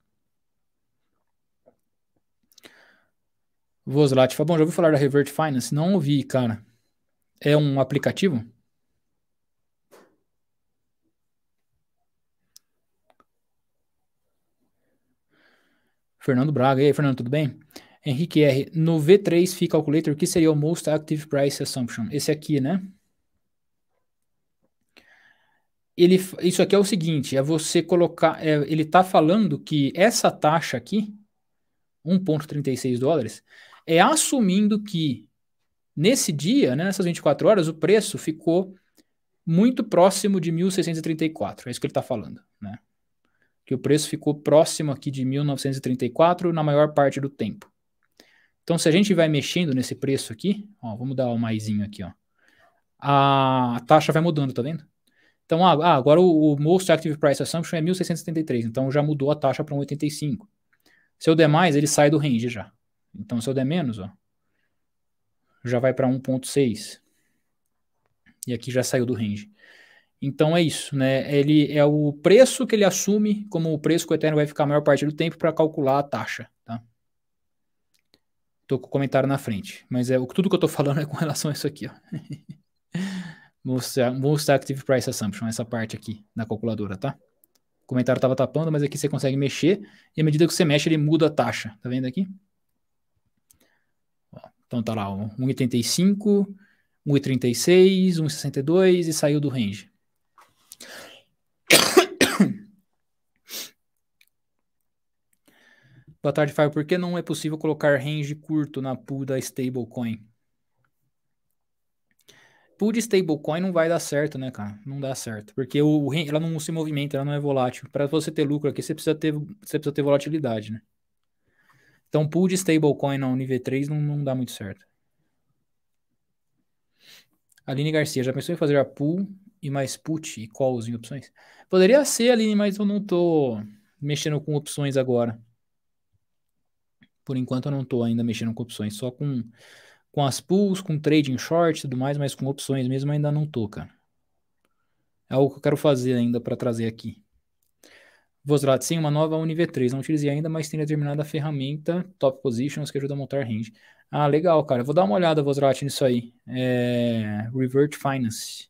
Voslat, bom, já ouviu falar da Revert Finance? Não ouvi, cara. É um aplicativo? Fernando Braga. E aí, Fernando, tudo bem? Henrique R. No V3 Fee Calculator, o que seria o Most Active Price Assumption? Esse aqui, né? Ele, isso aqui é o seguinte, é você colocar, é, ele está falando que essa taxa aqui, 1,36 dólares, é assumindo que nesse dia, né, nessas 24 horas, o preço ficou muito próximo de 1.634. É isso que ele está falando, né? Que o preço ficou próximo aqui de 1.934 na maior parte do tempo. Então, se a gente vai mexendo nesse preço aqui, ó, vamos dar o mais aqui, ó. A taxa vai mudando, tá vendo? Então, ah, ah agora o, o Most Active Price Assumption é 1.673, então já mudou a taxa para 1,85. Se eu der mais, ele sai do range já. Então, se eu der menos, ó, já vai para 1.6. E aqui já saiu do range. Então é isso, né? Ele é o preço que ele assume como o preço que o Ethereum vai ficar a maior parte do tempo para calcular a taxa. Tô com o comentário na frente. Mas é, tudo que eu tô falando é com relação a isso aqui, ó. Most, most Active Price Assumption, essa parte aqui na calculadora, tá? O comentário estava tapando, mas aqui você consegue mexer. E à medida que você mexe, ele muda a taxa. Tá vendo aqui? Ó, então tá lá, 1,85, 1,36, 1,62 e saiu do range. Boa tarde, Fábio. Por que não é possível colocar range curto na pool da stablecoin? Pool de stablecoin não vai dar certo, né, cara? Não dá certo. Porque o, ela não se movimenta, ela não é volátil. Para você ter lucro aqui, você precisa ter, você precisa ter volatilidade, né? Então, pool de stablecoin na UniV3 não, não dá muito certo. Aline Garcia, já pensou em fazer a pool e mais put e calls em opções? Poderia ser, Aline, mas eu não estou mexendo com opções agora. Por enquanto eu não estou ainda mexendo com opções, só com, com as pools, com trading short e tudo mais, mas com opções mesmo ainda não estou, cara. É algo que eu quero fazer ainda para trazer aqui. Vosrat, sim, uma nova UniV3. Não utilizei ainda, mas tem determinada ferramenta Top Positions que ajuda a montar range. Ah, legal, cara. Eu vou dar uma olhada, Vosrat, nisso aí. É... Revert Finance.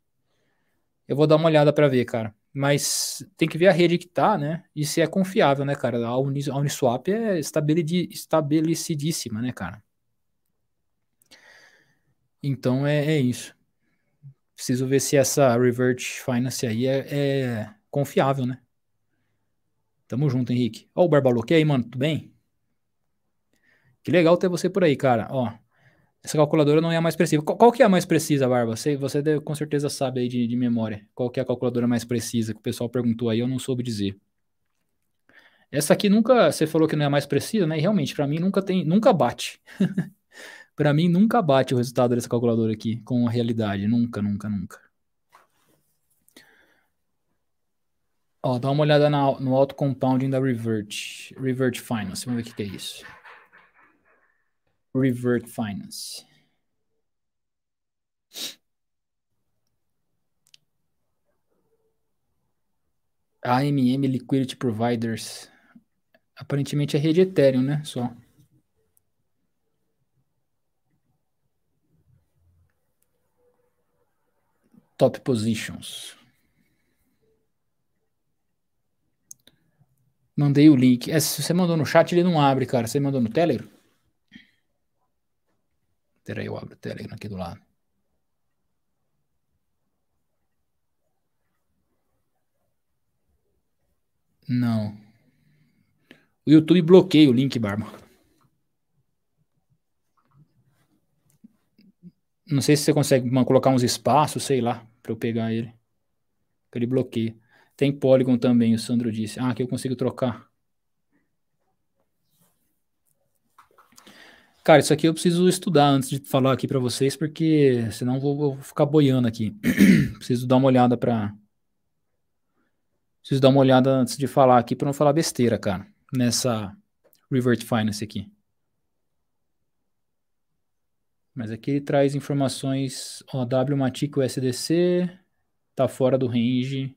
Eu vou dar uma olhada para ver, cara. Mas tem que ver a rede que tá, né? E se é confiável, né, cara? A, Unis, a Uniswap é estabelecidíssima, né, cara? Então é, é, isso. Preciso ver se essa Revert Finance aí é, é confiável, né? Tamo junto, Henrique. Ó, o que aí, mano, tudo bem? Que legal ter você por aí, cara. Ó, essa calculadora não é a mais precisa. Qual, qual que é a mais precisa, Barba? Você, você deve, com certeza sabe aí de, de, memória. Qual que é a calculadora mais precisa que o pessoal perguntou aí, eu não soube dizer. Essa aqui nunca, você falou que não é a mais precisa, né? E realmente, para mim nunca tem, nunca bate. para mim nunca bate o resultado dessa calculadora aqui com a realidade, nunca, nunca, nunca. Ó, dá uma olhada na, no auto compounding da Revert, Revert Finance, vamos ver o que, que é isso. Revert Finance. AMM Liquidity Providers. Aparentemente é rede Ethereum, né? Só. Top Positions. Mandei o link. É, se você mandou no chat, ele não abre, cara. Você mandou no Telegram? Tere jo abre Telegram aqui do lado. Não. O YouTube bloqueia o link, Barba. Não sei se você consegue colocar uns espaços, sei lá, para eu pegar ele. Ele bloqueia. Tem Polygon também, o Sandro disse. Ah, aqui eu consigo trocar. Cara, isso aqui eu preciso estudar antes de falar aqui para vocês, porque senão vou, vou ficar boiando aqui. preciso dar uma olhada para preciso dar uma olhada antes de falar aqui para não falar besteira, cara, nessa Revert Finance aqui. Mas aqui ele traz informações ó, WMATIC, USDC, tá fora do range.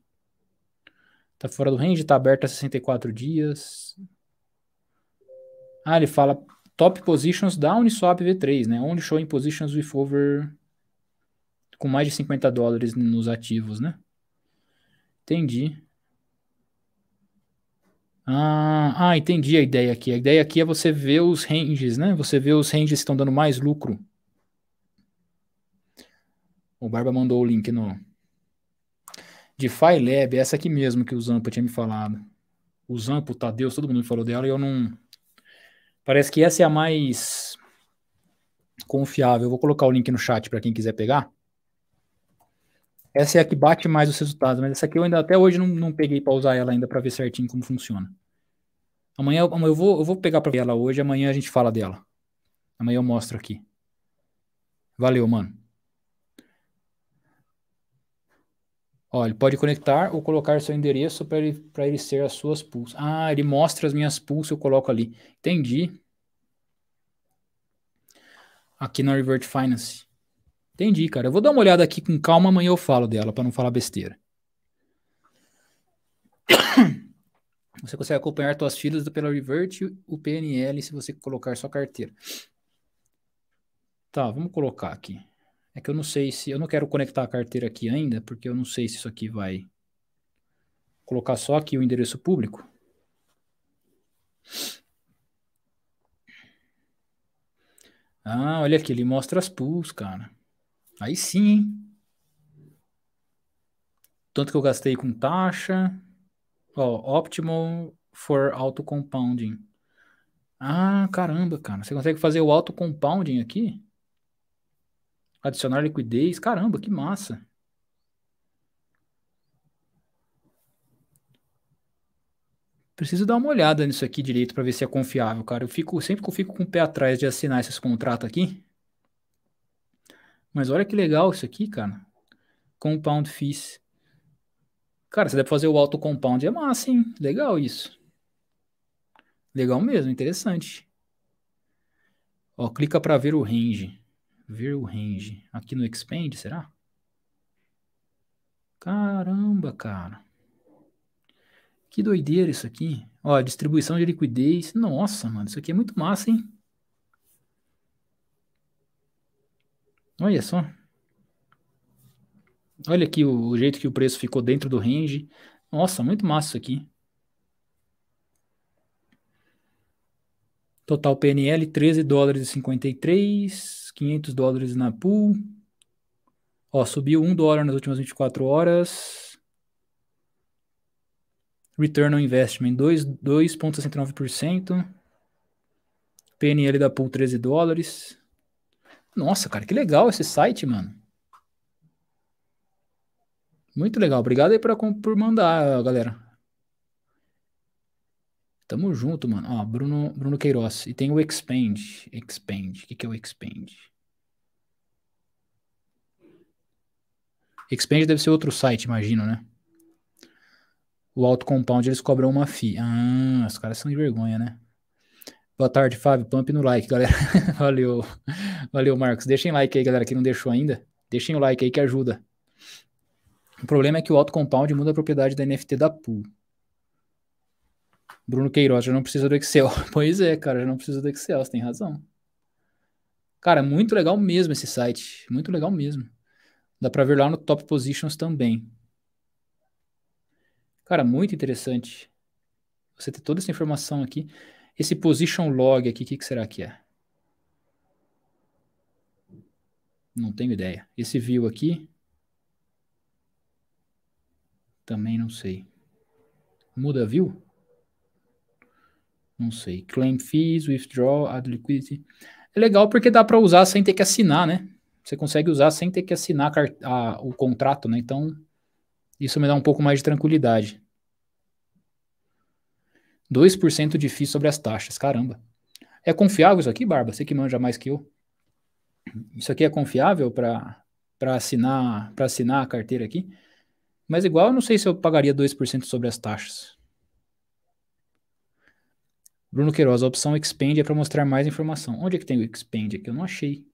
Tá fora do range, tá aberto há 64 dias. Ah, ele fala top positions da Uniswap V3, né? Only showing positions with over com mais de 50 dólares nos ativos, né? Entendi. Ah, ah, entendi a ideia aqui. A ideia aqui é você ver os ranges, né? Você ver os ranges que estão dando mais lucro. O Barba mandou o link no de Lab, essa aqui mesmo que o Zampa tinha me falado. O Zampa, o Tadeus, todo mundo me falou dela e eu não Parece que essa é a mais confiável. Eu vou colocar o link no chat para quem quiser pegar. Essa é a que bate mais os resultados, mas essa aqui eu ainda até hoje não, não peguei para usar ela ainda para ver certinho como funciona. Amanhã, eu, vou, eu vou pegar para ver ela hoje, amanhã a gente fala dela. Amanhã eu mostro aqui. Valeu, mano. Ó, ele pode conectar ou colocar seu endereço para ele, ele ser as suas pools. Ah, ele mostra as minhas pools, eu coloco ali. Entendi. Aqui na Revert Finance. Entendi, cara. Eu vou dar uma olhada aqui com calma, amanhã eu falo dela, para não falar besteira. Você consegue acompanhar suas filas pela Revert o PNL se você colocar sua carteira. Tá, vamos colocar aqui. É que eu não sei se. Eu não quero conectar a carteira aqui ainda, porque eu não sei se isso aqui vai colocar só aqui o endereço público. Ah, olha aqui, ele mostra as pools, cara. Aí sim, Tanto que eu gastei com taxa. Ó, optimal for auto compounding. Ah, caramba, cara. Você consegue fazer o auto compounding aqui? Adicionar liquidez, caramba, que massa. Preciso dar uma olhada nisso aqui direito para ver se é confiável, cara. Eu fico sempre que eu fico com o pé atrás de assinar esses contratos aqui. Mas olha que legal isso aqui, cara. Compound fees. Cara, você deve fazer o auto compound, é massa, hein? Legal isso. Legal mesmo, interessante. Ó, clica para ver o range. Ver o range. Aqui no expand, será? Caramba, cara. Que doideira isso aqui. Ó, distribuição de liquidez. Nossa, mano, isso aqui é muito massa, hein? Olha só. Olha aqui o, o jeito que o preço ficou dentro do range. Nossa, muito massa isso aqui. Total PNL, 13 dólares e 53, 500 dólares na pool. Ó, subiu 1 dólar nas últimas 24 horas. Return on Investment, 2,69%. PNL da pool, 13 dólares. Nossa, cara, que legal esse site, mano. Muito legal. Obrigado aí pra, por mandar, galera. Tamo junto, mano. Ó, Bruno, Bruno Queiroz. E tem o Expand. Expand. O que, que é o Expand? Expand deve ser outro site, imagino, né? O Auto Compound eles cobram uma fi. Ah, os caras são de vergonha, né? Boa tarde, Fábio. Pump no like, galera. Valeu. Valeu, Marcos. Deixem like aí, galera, que não deixou ainda. Deixem o like aí que ajuda. O problema é que o Auto Compound muda a propriedade da NFT da pool. Bruno Queiroz já não precisa do Excel. Pois é, cara, já não precisa do Excel, você tem razão. Cara, muito legal mesmo esse site, muito legal mesmo. Dá para ver lá no Top Positions também. Cara, muito interessante. Você ter toda essa informação aqui. Esse position log aqui, o que, que será que é? Não tenho ideia. Esse view aqui. Também não sei. Muda view? Não sei. Claim fees, withdraw, add liquidity. É legal porque dá para usar sem ter que assinar, né? Você consegue usar sem ter que assinar a, a, o contrato, né? Então, isso me dá um pouco mais de tranquilidade. 2% de FII sobre as taxas, caramba. É confiável isso aqui, Barba? Você que manja mais que eu. Isso aqui é confiável para assinar, assinar a carteira aqui? Mas igual, eu não sei se eu pagaria 2% sobre as taxas. Bruno Queiroz, a opção Expand é para mostrar mais informação. Onde é que tem o Expand aqui? Eu não achei.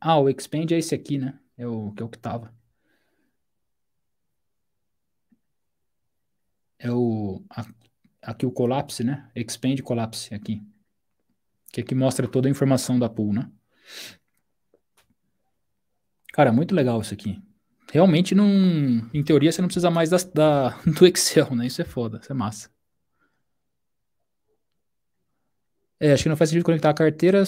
Ah, o Expand é esse aqui, né? É o que é o que tava. É o aqui o colapse, né? Expand colapse aqui. Que aqui é mostra toda a informação da pool, né? Cara, muito legal isso aqui. Realmente não, em teoria você não precisa mais da, da do Excel, né? Isso é foda, isso é massa. É, acho que não faz sentido conectar a carteira,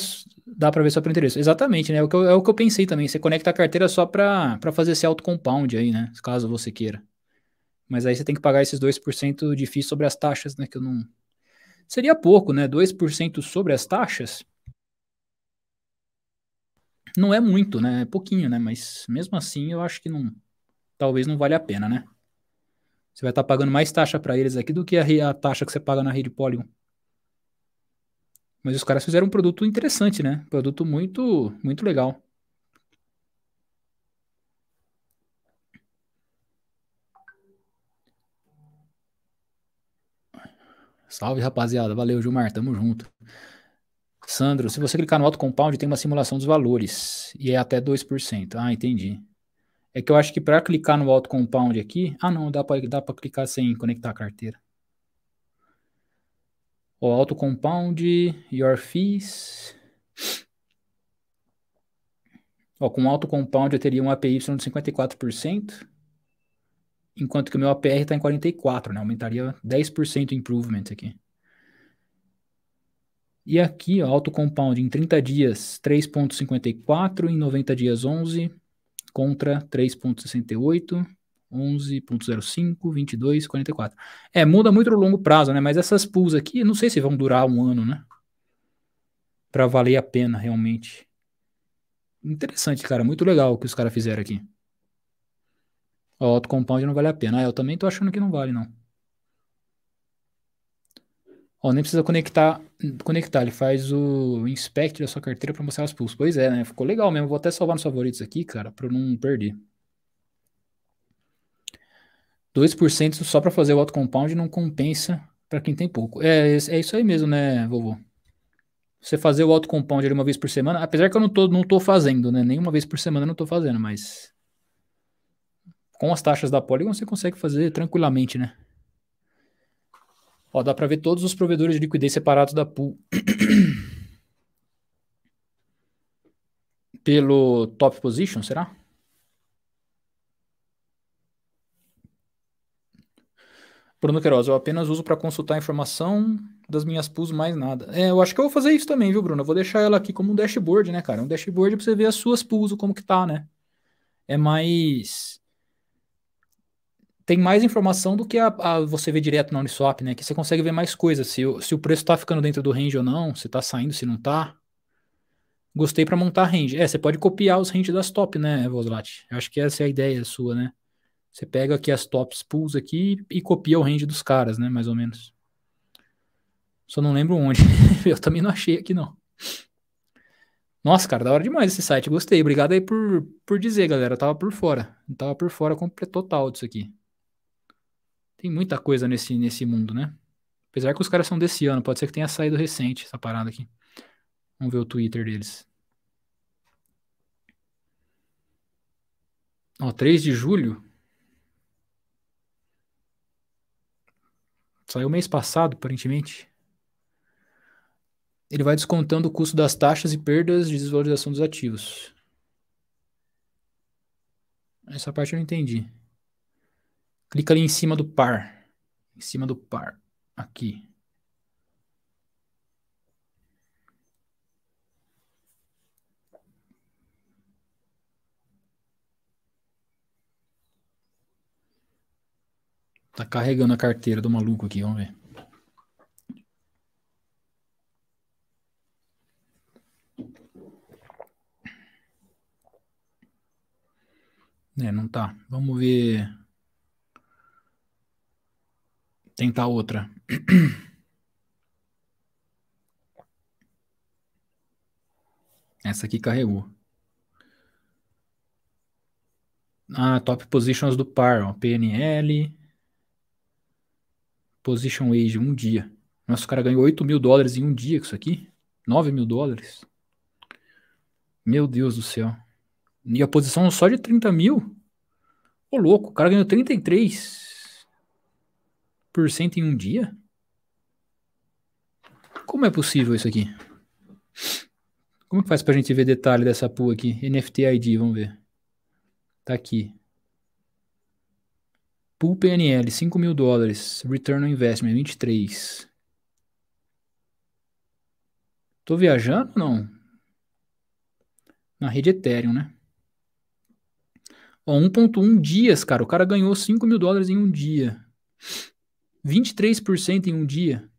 dá para ver só para interesse. Exatamente, né? É o que eu, é o que eu pensei também. Você conecta a carteira só para fazer esse auto-compound aí, né? Caso você queira. Mas aí você tem que pagar esses 2% de FII sobre as taxas, né? Que eu não. Seria pouco, né? 2% sobre as taxas. Não é muito, né? É pouquinho, né? Mas mesmo assim eu acho que não. Talvez não vale a pena, né? Você vai estar tá pagando mais taxa para eles aqui do que a, a taxa que você paga na rede Polygon. Mas os caras fizeram um produto interessante, né? produto muito, muito legal. Salve, rapaziada. Valeu, Gilmar. Tamo junto. Sandro, se você clicar no auto compound, tem uma simulação dos valores. E é até 2%. Ah, entendi. É que eu acho que para clicar no auto compound aqui. Ah, não, dá para clicar sem conectar a carteira. O auto compound, your fees. Ó, com auto compound eu teria um APY de 54%, enquanto que o meu APR está em 44%, né? Aumentaria 10% improvement aqui. E aqui, ó, auto compound em 30 dias 3.54, em 90 dias 11, contra 3.68. 11.05, 22, 44. É, muda muito no longo prazo, né? Mas essas pools aqui, não sei se vão durar um ano, né? Para valer a pena realmente. Interessante, cara. Muito legal o que os caras fizeram aqui. Ó, auto compound não vale a pena. Ah, eu também tô achando que não vale, não. Ó, nem precisa conectar, conectar. Ele faz o inspect da sua carteira para mostrar as pools. Pois é, né? Ficou legal mesmo. Vou até salvar nos favoritos aqui, cara, para não perder. 2% só para fazer o auto compound não compensa para quem tem pouco. É, é isso aí mesmo, né, vovô? Você fazer o auto compound uma vez por semana, apesar que eu não tô, não tô fazendo, né? Nenhuma vez por semana eu não tô fazendo, mas com as taxas da Polygon você consegue fazer tranquilamente, né? Ó, dá para ver todos os provedores de liquidez separados da pool. Pelo top position, será? Bruno Queiroz, eu apenas uso para consultar a informação das minhas pools, mais nada. É, eu acho que eu vou fazer isso também, viu, Bruno? Eu vou deixar ela aqui como um dashboard, né, cara? Um dashboard para você ver as suas pools, como que tá, né? É mais... Tem mais informação do que a, a você vê direto na Uniswap, né? Que você consegue ver mais coisas, se, o, se o preço está ficando dentro do range ou não, se está saindo, se não está. Gostei para montar range. É, você pode copiar os range das top, né, Voslat? Eu acho que essa é a ideia sua, né? Você pega aqui as tops pools aqui e copia o range dos caras, né? Mais ou menos. Só não lembro onde. eu também não achei aqui, não. Nossa, cara, da hora demais esse site. Gostei. Obrigado aí por, por dizer, galera. Eu tava por fora. Eu tava por fora total disso aqui. Tem muita coisa nesse, nesse mundo, né? Apesar que os caras são desse ano. Pode ser que tenha saído recente essa parada aqui. Vamos ver o Twitter deles. Ó, 3 de julho. Saiu mês passado, aparentemente. Ele vai descontando o custo das taxas e perdas de desvalorização dos ativos. Essa parte eu não entendi. Clica ali em cima do par. Em cima do par. Aqui. Tá carregando a carteira do maluco aqui, vamos ver. É, não tá. Vamos ver. Tentar outra. Essa aqui carregou. Ah, top positions do par, ó, PNL, Position Age, um dia. Nossa, o cara ganhou 8 mil dólares em um dia com isso aqui. 9 mil dólares. Meu Deus do céu. E a posição só de 30 mil? Ô louco, o cara ganhou 33% em um dia? Como é possível isso aqui? Como que faz pra gente ver detalhe dessa pool aqui? NFT ID, vamos ver. Tá aqui. Pool PNL, 5 mil dólares. Return on Investment, 23. Tô viajando ou não? Na rede Ethereum, né? Ó, 1.1 dias, cara. O cara ganhou 5 mil dólares em um dia. 23% em um dia.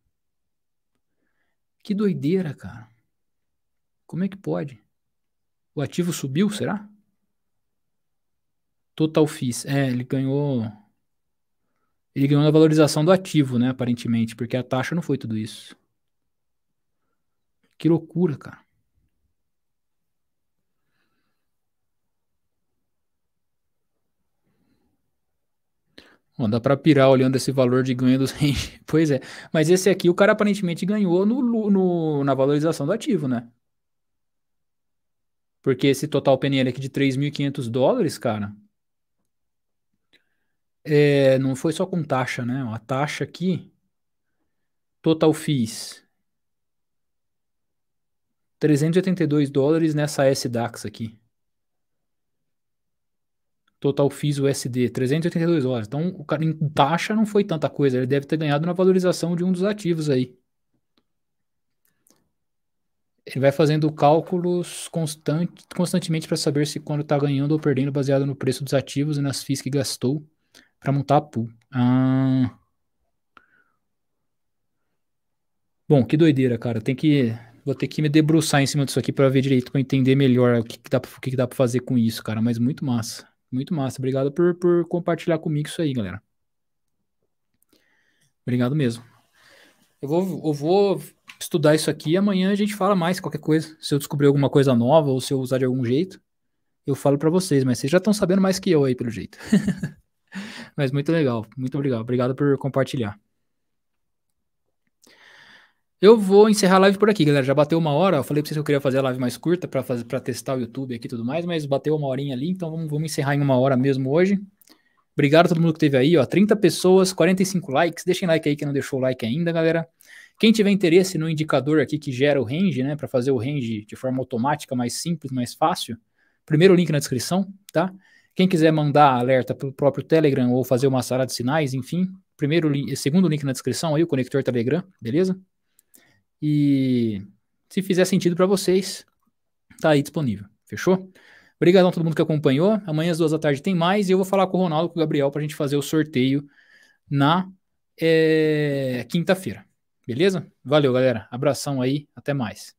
Que doideira, cara. Como é que pode? O ativo subiu, será? Total FIS. É, ele ganhou ele ganhou na valorização do ativo, né? Aparentemente, porque a taxa não foi tudo isso. Que loucura, cara. Bom, dá para pirar olhando esse valor de ganho dos range. pois é. Mas esse aqui o cara aparentemente ganhou no, no, na valorização do ativo, né? Porque esse total PNL aqui de 3.500 dólares, cara, é, não foi só com taxa, né? A taxa aqui, total fees, 382 dólares nessa SDAX aqui. Total fees USD, 382 dólares. Então, o cara em taxa não foi tanta coisa. Ele deve ter ganhado na valorização de um dos ativos aí. Ele vai fazendo cálculos constante, constantemente para saber se quando está ganhando ou perdendo baseado no preço dos ativos e nas FIIs que gastou. Para montar a pool. Ah. Bom, que doideira, cara. Tem que. Vou ter que me debruçar em cima disso aqui para ver direito, para entender melhor o que, que dá para que que dá pra fazer com isso, cara. Mas muito massa. Muito massa. Obrigado por, por compartilhar comigo isso aí, galera. Obrigado mesmo. Eu vou, eu vou estudar isso aqui e amanhã a gente fala mais qualquer coisa. Se eu descobrir alguma coisa nova ou se eu usar de algum jeito, eu falo para vocês, mas vocês já estão sabendo mais que eu aí, pelo jeito. Mas muito legal, muito obrigado. Obrigado por compartilhar. Eu vou encerrar a live por aqui, galera. Já bateu uma hora. Eu falei pra vocês que eu queria fazer a live mais curta para fazer para testar o YouTube aqui e tudo mais, mas bateu uma horinha ali, então vamos, vamos encerrar em uma hora mesmo hoje. Obrigado a todo mundo que teve aí, ó. 30 pessoas, 45 likes. Deixem like aí que não deixou o like ainda, galera. Quem tiver interesse no indicador aqui que gera o range, né, para fazer o range de forma automática, mais simples, mais fácil, primeiro link na descrição, tá? Quem quiser mandar alerta pro próprio Telegram ou fazer uma sala de sinais, enfim, primeiro segundo link na descrição aí, o conector Telegram, beleza? E se fizer sentido para vocês, tá aí disponível, fechou? Obrigadão a todo mundo que acompanhou. Amanhã às duas da tarde tem mais e eu vou falar com o Ronaldo e com o Gabriel para a gente fazer o sorteio na é, quinta-feira. Beleza? Valeu, galera. Abração aí. Até mais.